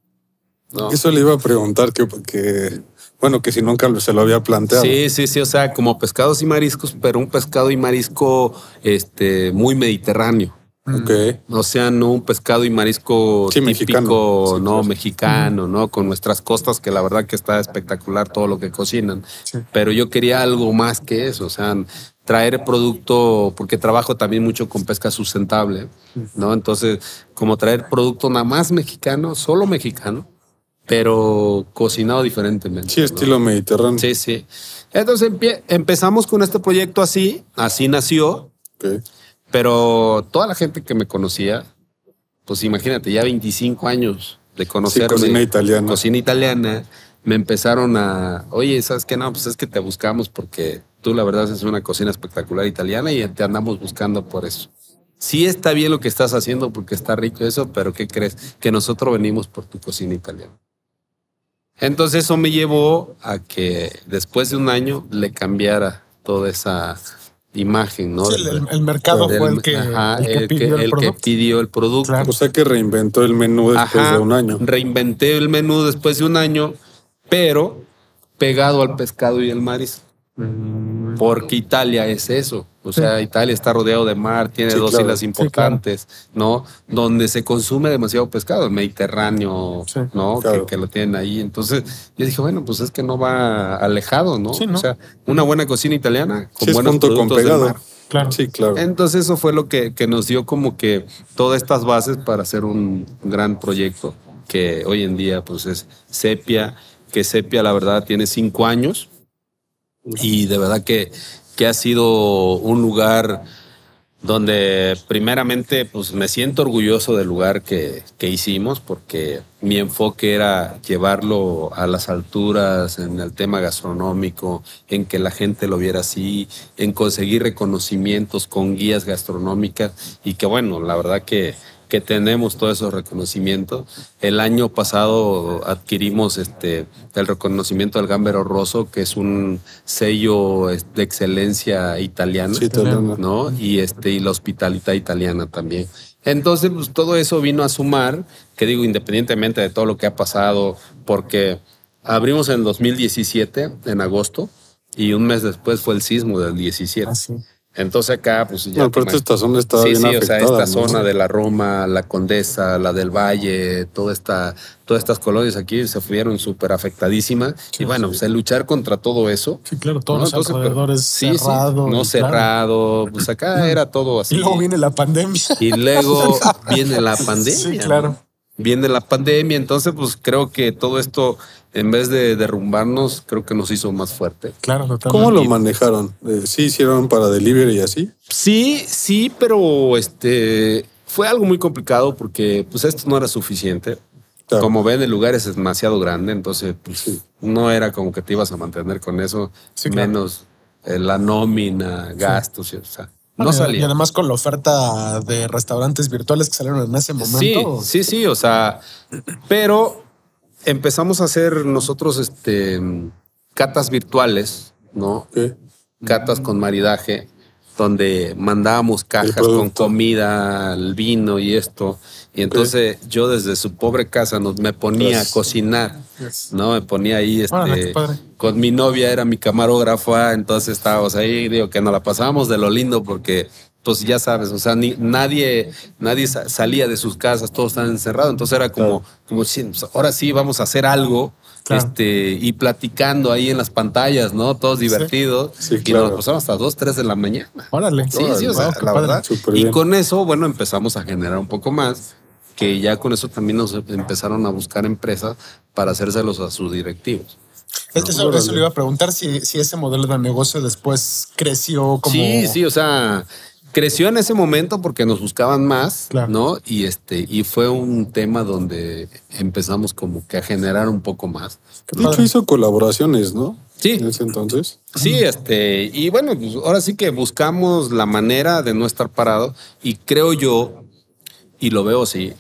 Eso le iba a preguntar que, que, bueno, que si nunca se lo había planteado. Sí, sí, sí, o sea, como pescados y mariscos, pero un pescado y marisco este, muy mediterráneo. Okay. Mm. O sea, no un pescado y marisco típico, mexicano. no mexicano, no con nuestras costas, que la verdad que está espectacular todo lo que cocinan. Pero yo quería algo más que eso, o sea, traer producto, porque trabajo también mucho con pesca sustentable, no? Entonces, como traer producto nada más mexicano, solo mexicano, pero cocinado diferentemente. Sí, estilo mediterráneo. Sí, sí. Entonces empezamos con este proyecto así, así nació. Pero toda la gente que me conocía, pues imagínate, ya 25 años de conocer cocina italiana. me empezaron a, oye, ¿sabes qué? No, pues es que te buscamos porque tú la verdad es una cocina espectacular italiana y te andamos buscando por eso. Sí está bien lo que estás haciendo porque está rico eso, pero ¿qué crees? Que nosotros venimos por tu cocina italiana. Entonces eso me llevó a que después de un año le cambiara toda esa imagen, ¿no? el, mercado fue el que, el, que, pidió el producto. O sea que reinventó el menú después de un año. Reinventé el menú después de un año, pero pegado al pescado y el marisco. Mm. Porque Italia es eso. O sea, Italia está rodeado de mar, tiene dos islas importantes, ¿no? Donde se consume demasiado pescado, el Mediterráneo, ¿no? Que, lo tienen ahí. Entonces, yo dije, bueno, pues es que no va alejado, ¿no? O sea, una buena cocina italiana con buenos productos del mar. Claro. Sí, claro. Entonces eso fue lo que, que nos dio como que todas estas bases para hacer un gran proyecto que hoy en día pues es Sepia, que Sepia la verdad tiene cinco años y de verdad que que ha sido un lugar donde primeramente pues me siento orgulloso del lugar que, que, hicimos porque mi enfoque era llevarlo a las alturas en el tema gastronómico, en que la gente lo viera así, en conseguir reconocimientos con guías gastronómicas y que bueno, la verdad que que tenemos todos esos reconocimientos. El año pasado adquirimos este, el reconocimiento del Gambero Rosso, que es un sello de excelencia italiana, ¿no? Y, este, y la hospitalita italiana también. Entonces, pues, todo eso vino a sumar, que digo, independientemente de todo lo que ha pasado, porque abrimos en 2017, en agosto, y un mes después fue el sismo del 17. Entonces acá, pues ya. No, pero esta zona está sí, sí, o sea, esta zona de la Roma, la Condesa, la del Valle, toda esta, todas estas colonias aquí se fueron súper afectadísimas. y bueno, pues el luchar contra todo eso. Sí, claro, todos ¿no? los pues, alrededores cerrado, no cerrado. Pues acá era todo así. Y luego viene la pandemia. Y luego viene la pandemia. Sí, claro viene la pandemia, entonces pues creo que todo esto, en vez de derrumbarnos, creo que nos hizo más fuerte. Claro, totalmente. ¿Cómo lo manejaron? Eh, ¿Sí hicieron para delivery y así? Sí, sí, pero este fue algo muy complicado porque pues esto no era suficiente. Como ven, el lugar es demasiado grande, entonces pues, no era como que te ibas a mantener con eso, menos eh, la nómina, gastos, o sea y, además con la oferta de restaurantes virtuales que salieron en ese momento. Sí, sí, sí. O sea, pero empezamos a hacer nosotros este, catas virtuales, ¿no? Catas con maridaje donde mandábamos cajas con comida, vino y esto. Y entonces yo desde su pobre casa nos, me ponía a pues, cocinar, ¿no? Me ponía ahí, este, con mi novia era mi camarógrafa, ah, entonces estábamos ahí, digo que nos la pasábamos de lo lindo porque, pues ya sabes, o sea, nadie, nadie salía de sus casas, todos estaban encerrados, entonces era como, como, pues, ahora sí vamos a hacer algo este, y platicando ahí en las pantallas, ¿no? Todos divertidos. Y nos pasamos hasta 2, 3 de la mañana. Órale. Sí, sí, o sea, la, verdad. Y con eso, bueno, empezamos a generar un poco más, que ya con eso también nos empezaron a buscar empresas para hacérselos a sus directivos. No, sobre eso, le iba a preguntar si, si, ese modelo de negocio después creció como. Sí, sí, o sea, creció en ese momento porque nos buscaban más, ¿no? Y este y fue un tema donde empezamos como que a generar un poco más. De hizo colaboraciones, ¿no? Sí. En ese entonces. Sí, este y bueno, pues, ahora sí que buscamos la manera de no estar parado y creo yo y lo veo sí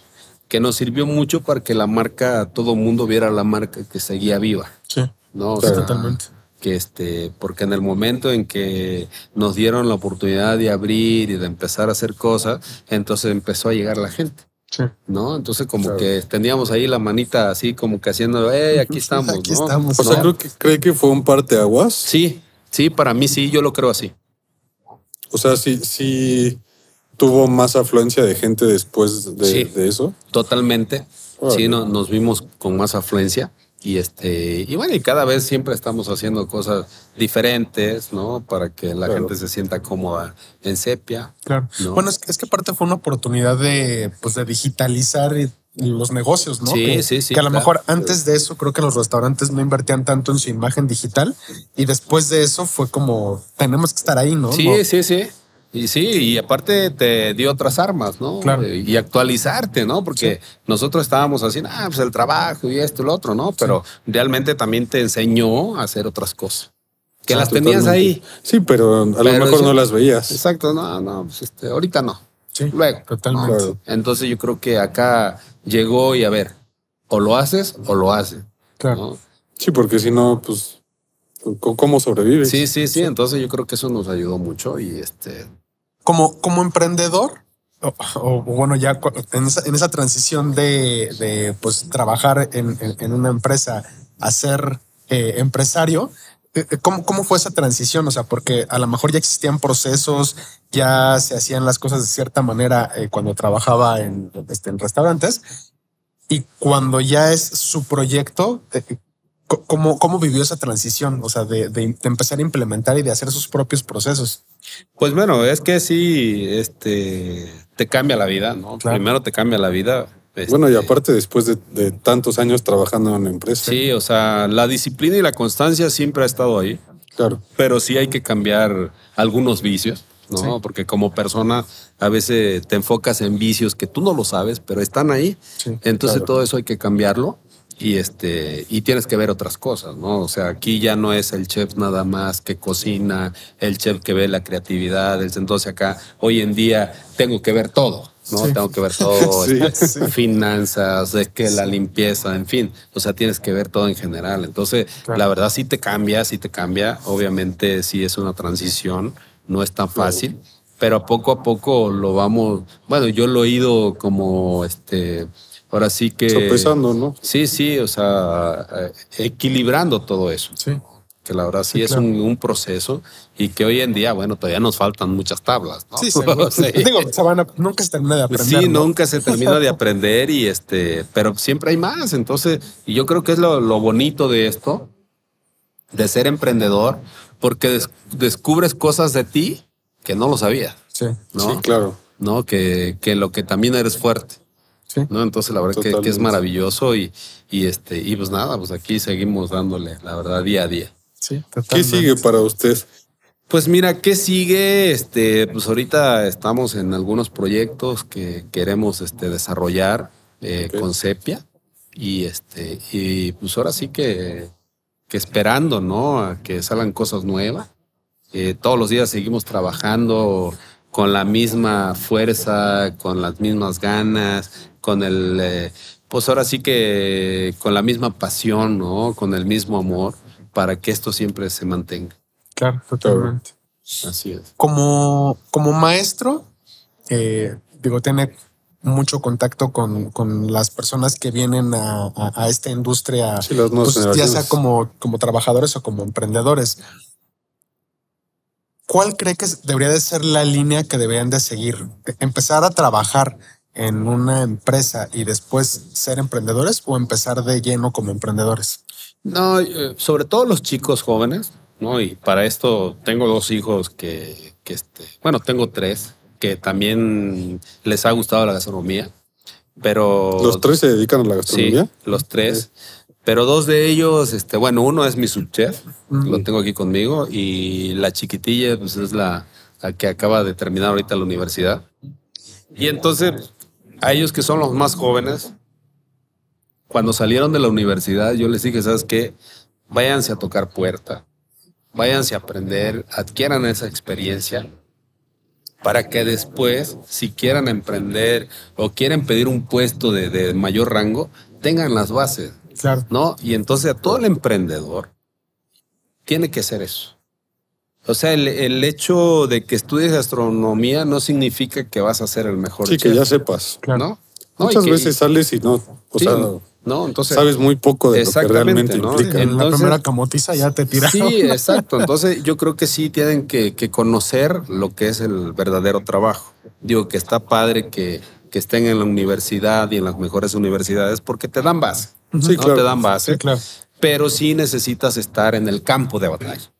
que nos sirvió mucho para que la marca todo mundo viera la marca que seguía viva. Sí. No, totalmente que este, porque en el momento en que nos dieron la oportunidad de abrir y de empezar a hacer cosas, entonces empezó a llegar la gente. ¿No? Entonces, como que teníamos ahí la manita así, como que haciendo, hey, aquí estamos. aquí O sea, creo que, ¿cree que fue un parteaguas? Sí, sí, para mí sí, yo lo creo así. O sea, sí, sí tuvo más afluencia de gente después de, eso. Totalmente. Sí, nos vimos con más afluencia. Y, este, y bueno, y cada vez siempre estamos haciendo cosas diferentes, ¿no? Para que la gente se sienta cómoda en sepia. Claro. Bueno, es que, es aparte fue una oportunidad de, pues, de digitalizar los negocios, ¿no? Sí, sí, sí. Que a lo mejor antes de eso creo que los restaurantes no invertían tanto en su imagen digital y después de eso fue como tenemos que estar ahí, ¿no? Sí, sí, sí. Y sí, y aparte te dio otras armas, ¿no? Claro. Eh, y actualizarte, ¿no? Porque nosotros estábamos así, ah, pues el trabajo y esto y lo otro, ¿no? Pero realmente también te enseñó a hacer otras cosas. Que las tenías ahí. Sí, pero a lo mejor no las veías. Exacto, no, no, pues este, ahorita no. Sí, Luego. Totalmente. Entonces yo creo que acá llegó y a ver, o lo haces o lo haces. Claro. Sí, porque si no, pues, ¿cómo sobrevives? sí, sí, sí. Entonces yo creo que eso nos ayudó mucho y este como, como emprendedor, o, bueno, ya en esa, transición de, pues, trabajar en, una empresa a ser eh, empresario, eh, eh, ¿Cómo, ¿cómo, fue esa transición? O sea, porque a lo mejor ya existían procesos, ya se hacían las cosas de cierta manera cuando trabajaba este, en, restaurantes y cuando ya es su proyecto, ¿cómo, vivió esa transición? O sea, de, empezar a implementar y de hacer sus propios procesos. Pues bueno, es que sí, este, te cambia la vida, ¿no? Primero te cambia la vida. bueno, y este, aparte después de, tantos años trabajando en la empresa. Sí, o sea, la disciplina y la constancia siempre ha estado ahí. Claro. Pero sí hay que cambiar algunos vicios, ¿no? Porque como persona a veces te enfocas en vicios que tú no lo sabes, pero están ahí. Entonces todo eso hay que cambiarlo y este y tienes que ver otras cosas, ¿no? O sea, aquí ya no es el chef nada más que cocina, el chef que ve la creatividad, entonces acá hoy en día tengo que ver todo, ¿no? Tengo que ver todo, este, finanzas, de que la limpieza, en fin, o sea, tienes que ver todo en general. Entonces, la verdad sí te cambia, sí te cambia, obviamente sí es una transición, no es tan fácil. Pero poco a poco lo vamos, bueno, yo lo he ido como este, ahora sí que. Sopesando, ¿no? Sí, sí, o sea, eh, equilibrando todo eso. Sí. Que la verdad sí, es un, proceso y que hoy en día, bueno, todavía nos faltan muchas tablas, Sí, Digo, nunca se termina de pues aprender. Sí, nunca se termina de aprender y este, pero siempre hay más. Entonces, y yo creo que es lo, bonito de esto, de ser emprendedor, porque descubres cosas de ti que no lo sabías. Sí, sí, claro. No, que, que lo que también eres fuerte. ¿no? Entonces, la verdad que, que, es maravilloso y, este, y pues nada, pues aquí seguimos dándole, la verdad, día a día. ¿Qué sigue para usted? Pues mira, ¿qué sigue? Este, pues ahorita estamos en algunos proyectos que queremos este, desarrollar eh, con Sepia. Y este, y pues ahora sí que, que esperando, ¿no? A que salgan cosas nuevas. Eh, todos los días seguimos trabajando con la misma fuerza, con las mismas ganas, con el, eh, pues ahora sí que con la misma pasión, ¿no? Con el mismo amor, para que esto siempre se mantenga. Claro, totalmente. Así es. Como, como maestro, eh, digo, tiene mucho contacto con, las personas que vienen a, esta industria, pues, ya sea como, como trabajadores o como emprendedores. ¿Cuál cree que debería de ser la línea que deberían de seguir? Empezar a trabajar en una empresa y después ser emprendedores o empezar de lleno como emprendedores? No, eh, sobre todo los chicos jóvenes, ¿no? Y para esto tengo dos hijos que, este, bueno, tengo tres que también les ha gustado la gastronomía, pero... ¿Los tres se dedican a la gastronomía? Sí, los tres. Pero dos de ellos, este, bueno, uno es mi subchef, lo tengo aquí conmigo, y la chiquitilla pues, es la que acaba de terminar ahorita la universidad. Y entonces a ellos que son los más jóvenes, cuando salieron de la universidad, yo les dije, ¿sabes qué? Váyanse a tocar puerta, váyanse a aprender, adquieran esa experiencia para que después, si quieran emprender o quieren pedir un puesto de, mayor rango, tengan las bases. ¿No? Y entonces a todo el emprendedor tiene que ser eso. O sea, el, hecho de que estudies astronomía no significa que vas a ser el mejor. Sí, que ya sepas. Muchas veces sales y no. O sea, no, entonces. Sabes muy poco de lo que realmente En la primera camotiza ya te tiras. Sí, exacto. Entonces, yo creo que sí tienen que, conocer lo que es el verdadero trabajo. Digo que está padre que, que estén en la universidad y en las mejores universidades porque te dan base. Sí, ¿no? Te dan base. claro. Pero sí necesitas estar en el campo de batalla.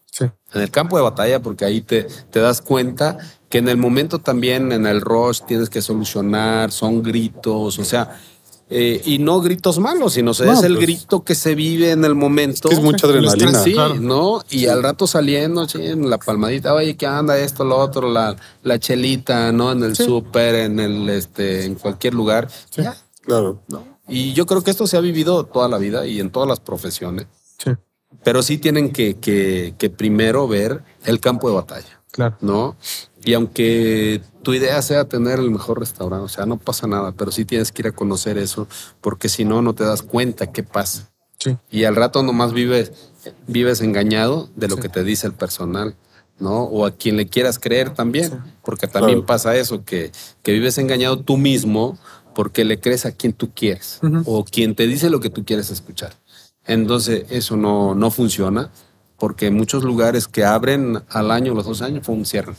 En el campo de batalla, porque ahí te, te das cuenta que en el momento también, en el rush, tienes que solucionar, son gritos, o sea, eh, y no gritos malos, sino es el pues. grito que se vive en el momento. Es, mucha adrenalina. ¿no? Y al rato saliendo, en la palmadita, oye, ¿qué anda esto, lo otro? La, la chelita, ¿no? En el súper, en el este, en cualquier lugar. Ya. Claro. Y yo creo que esto se ha vivido toda la vida y en todas las profesiones. Sí pero sí tienen que, primero ver el campo de batalla. Claro. ¿No? Y aunque tu idea sea tener el mejor restaurante, o sea, no pasa nada, pero sí tienes que ir a conocer eso, porque si no, no te das cuenta qué pasa. Sí. Y al rato nomás vives, vives engañado de lo que te dice el personal. ¿no? O a quien le quieras creer también, porque también pasa eso, que, que, vives engañado tú mismo porque le crees a quien tú quieres o quien te dice lo que tú quieres escuchar. Entonces eso no, no funciona porque muchos lugares que abren al año, los dos años, un cierran.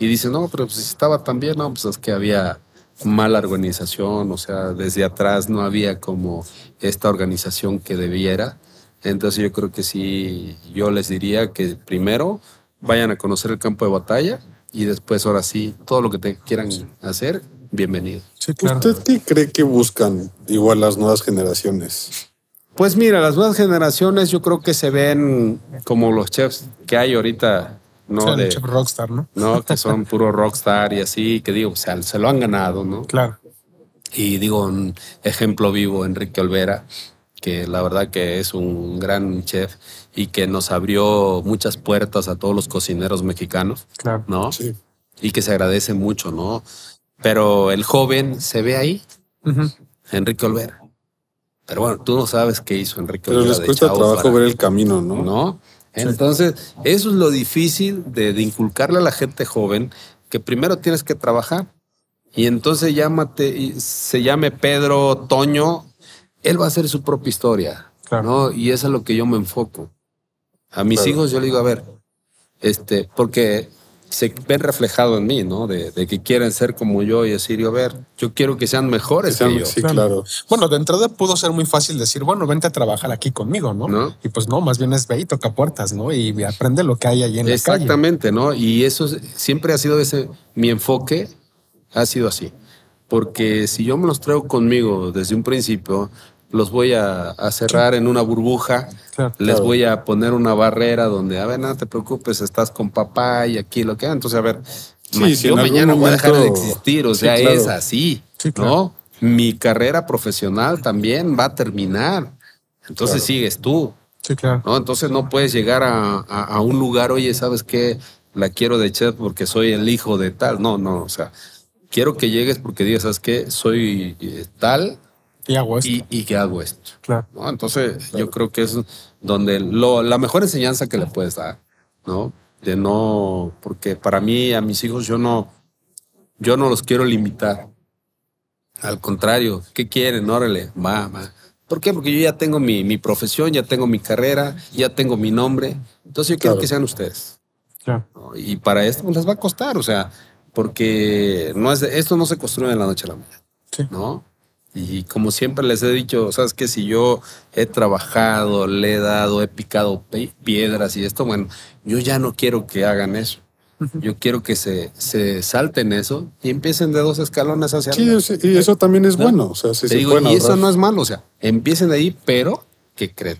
Y dicen, no, pero pues, si estaba tan bien, no, pues es que había mala organización, o sea, desde atrás no había como esta organización que debiera. Entonces yo creo que sí, yo les diría que primero vayan a conocer el campo de batalla y después ahora sí, todo lo que quieran hacer, bienvenido. ¿Usted qué cree que buscan igual las nuevas generaciones? Pues mira, las nuevas generaciones yo creo que se ven como los chefs que hay ahorita. No de, rockstar, ¿no? No, que son puro rockstar y así, que digo, o sea, se lo han ganado, ¿no? Claro. Y digo, un ejemplo vivo, Enrique Olvera, que la verdad que es un gran chef y que nos abrió muchas puertas a todos los cocineros mexicanos, ¿no? Sí. Y que se agradece mucho, ¿no? Pero el joven se ve ahí, Enrique Olvera. Pero bueno, tú no sabes qué hizo Enrique Pero les cuesta trabajo ver el camino, ¿no? ¿No? Entonces, eso es lo difícil de, inculcarle a la gente joven, que primero tienes que trabajar y entonces llámate, se llame Pedro, Toño, él va a hacer su propia historia, claro. Y eso es a lo que yo me enfoco. A mis hijos yo le digo, a ver, este, porque se ven reflejado en mí, ¿no? De, que quieren ser como yo y decir, yo, ver, yo quiero que sean mejores que, Sí, claro. Bueno, de entrada pudo ser muy fácil decir, bueno, vente a trabajar aquí conmigo, ¿no? Y pues no, más bien es ve y toca puertas, ¿no? Y aprende lo que hay ahí en la calle. Exactamente, ¿no? Y eso siempre ha sido ese, mi enfoque ha sido así. Porque si yo me los traigo conmigo desde un principio, los voy a, cerrar en una burbuja, les voy a poner una barrera donde, a ver, no te preocupes, estás con papá y aquí lo que, entonces a ver, yo mañana voy a dejar de existir, o sea, es así, ¿no? Mi carrera profesional también va a terminar, entonces sigues tú. Sí, claro. ¿no? Entonces no puedes llegar a, un lugar, oye, ¿sabes qué? La quiero de chef porque soy el hijo de tal. No, no, o sea, quiero que llegues porque digas, ¿sabes qué? Soy eh, tal y hago esto. Y, que hago esto. Claro. Entonces, yo creo que es donde lo, la mejor enseñanza que le puedes dar, ¿no? De no, porque para mí, a mis hijos, yo no, yo no los quiero limitar. Al contrario, ¿qué quieren? Órale, va, va. ¿Por qué? Porque yo ya tengo mi, profesión, ya tengo mi carrera, ya tengo mi nombre. Entonces yo quiero que sean ustedes. Claro. Y para esto pues, les va a costar, o sea, porque no es, esto no se construye de la noche a la mañana. Sí. ¿No? Y como siempre les he dicho, sabes que si yo he trabajado, le he dado, he picado piedras y esto, bueno, yo ya no quiero que hagan eso. Yo quiero que se, se salten eso y empiecen de dos escalones hacia arriba. Sí, y eso también es bueno. O sea, sí se bueno. y eso no es malo. O sea, empiecen de ahí, pero que creen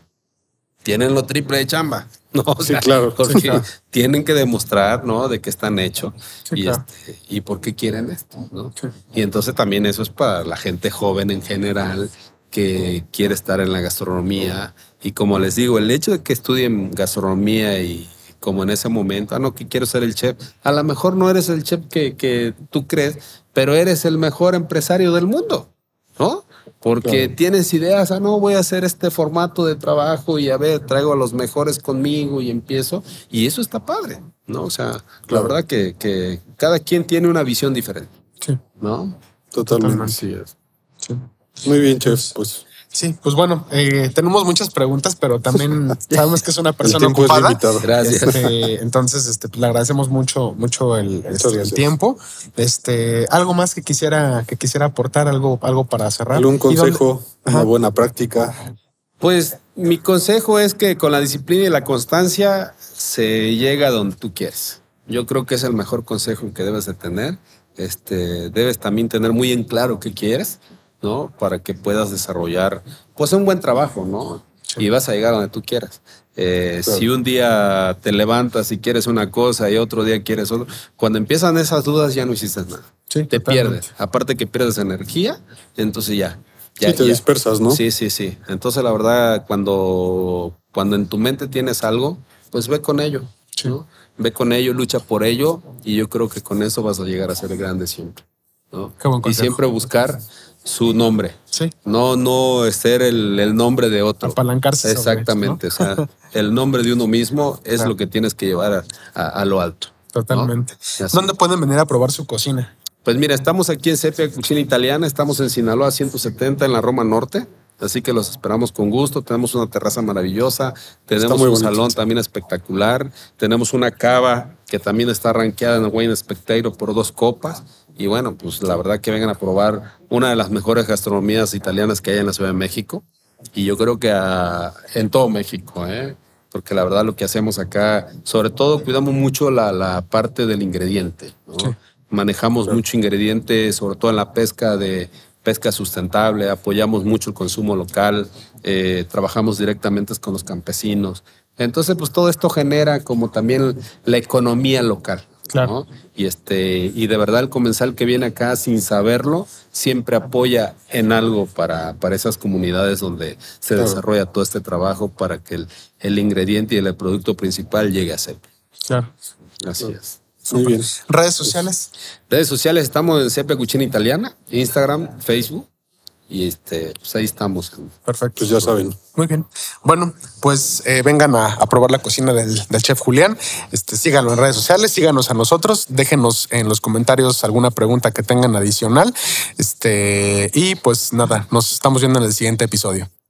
tienen lo triple de chamba. No, sí, claro. Porque tienen que demostrar, ¿no? De qué están hechos y, este, y por qué quieren esto, ¿no? Y entonces también eso es para la gente joven en general que quiere estar en la gastronomía. Y como les digo, el hecho de que estudien gastronomía y como en ese momento, ah, no, que quiero ser el chef. A lo mejor no eres el chef que, que tú crees, pero eres el mejor empresario del mundo, ¿no? Porque tienes ideas, ah, no, voy a hacer este formato de trabajo y a ver, traigo a los mejores conmigo y empiezo. Y eso está padre, ¿no? O sea, la verdad que, cada quien tiene una visión diferente. Sí. ¿No? Totalmente. Así es. Muy bien, chef. Pues Sí, pues bueno, eh, tenemos muchas preguntas, pero también sabemos que es una persona ocupada. gracias. Este, entonces, este, pues, le agradecemos mucho, mucho el, este, tiempo. Este, algo más que quisiera, que quisiera aportar, algo, algo para cerrar. un consejo, una buena práctica. Pues mi consejo es que con la disciplina y la constancia se llega donde tú quieres. Yo creo que es el mejor consejo que debes de tener. Este, debes también tener muy en claro qué quieres. ¿no? Para que puedas desarrollar, pues, un buen trabajo, ¿no? Y vas a llegar donde tú quieras. Eh, si un día te levantas y quieres una cosa y otro día quieres solo cuando empiezan esas dudas ya no hiciste nada. te pierdes. Aparte que pierdes energía, entonces ya. ya te dispersas, ¿no? Sí, sí, sí. Entonces la verdad, cuando, cuando en tu mente tienes algo, pues ve con ello. Ve con ello, lucha por ello y yo creo que con eso vas a llegar a ser grande siempre. ¿no? Y siempre buscar su nombre. Sí. No, no ser el, nombre de otro. Apalancarse. Exactamente. o sea, el nombre de uno mismo es lo que tienes que llevar a, lo alto. Totalmente. ¿Dónde pueden venir a probar su cocina? Pues mira, estamos aquí en Sepia Cocina Italiana, estamos en Sinaloa 170, en la Roma Norte. Así que los esperamos con gusto. Tenemos una terraza maravillosa, tenemos un salón también espectacular, tenemos una cava que también está ranqueada en el Wayne Spectator por dos copas. Y bueno, pues la verdad que vengan a probar una de las mejores gastronomías italianas que hay en la Ciudad de México. Y yo creo que en todo México, ¿eh? porque la verdad lo que hacemos acá, sobre todo cuidamos mucho la, parte del ingrediente. Manejamos mucho ingrediente, sobre todo en la pesca de pesca sustentable, apoyamos mucho el consumo local, eh, trabajamos directamente con los campesinos. Entonces, pues todo esto genera como también la economía local. Y, este, y de verdad el comensal que viene acá sin saberlo siempre apoya en algo para, para esas comunidades donde se desarrolla todo este trabajo para que el, ingrediente y el producto principal llegue a ser. Claro. Así es. ¿Redes sociales? Redes sociales, estamos en Sepe Cuchina Italiana, Instagram, Facebook. Y este, pues ahí estamos. Perfecto. Pues ya saben. Muy bien. Bueno, pues eh, vengan a, probar la cocina del, chef Julián. Este, síganlo en redes sociales, síganos a nosotros, déjenos en los comentarios alguna pregunta que tengan adicional. Este, y pues nada, nos estamos viendo en el siguiente episodio.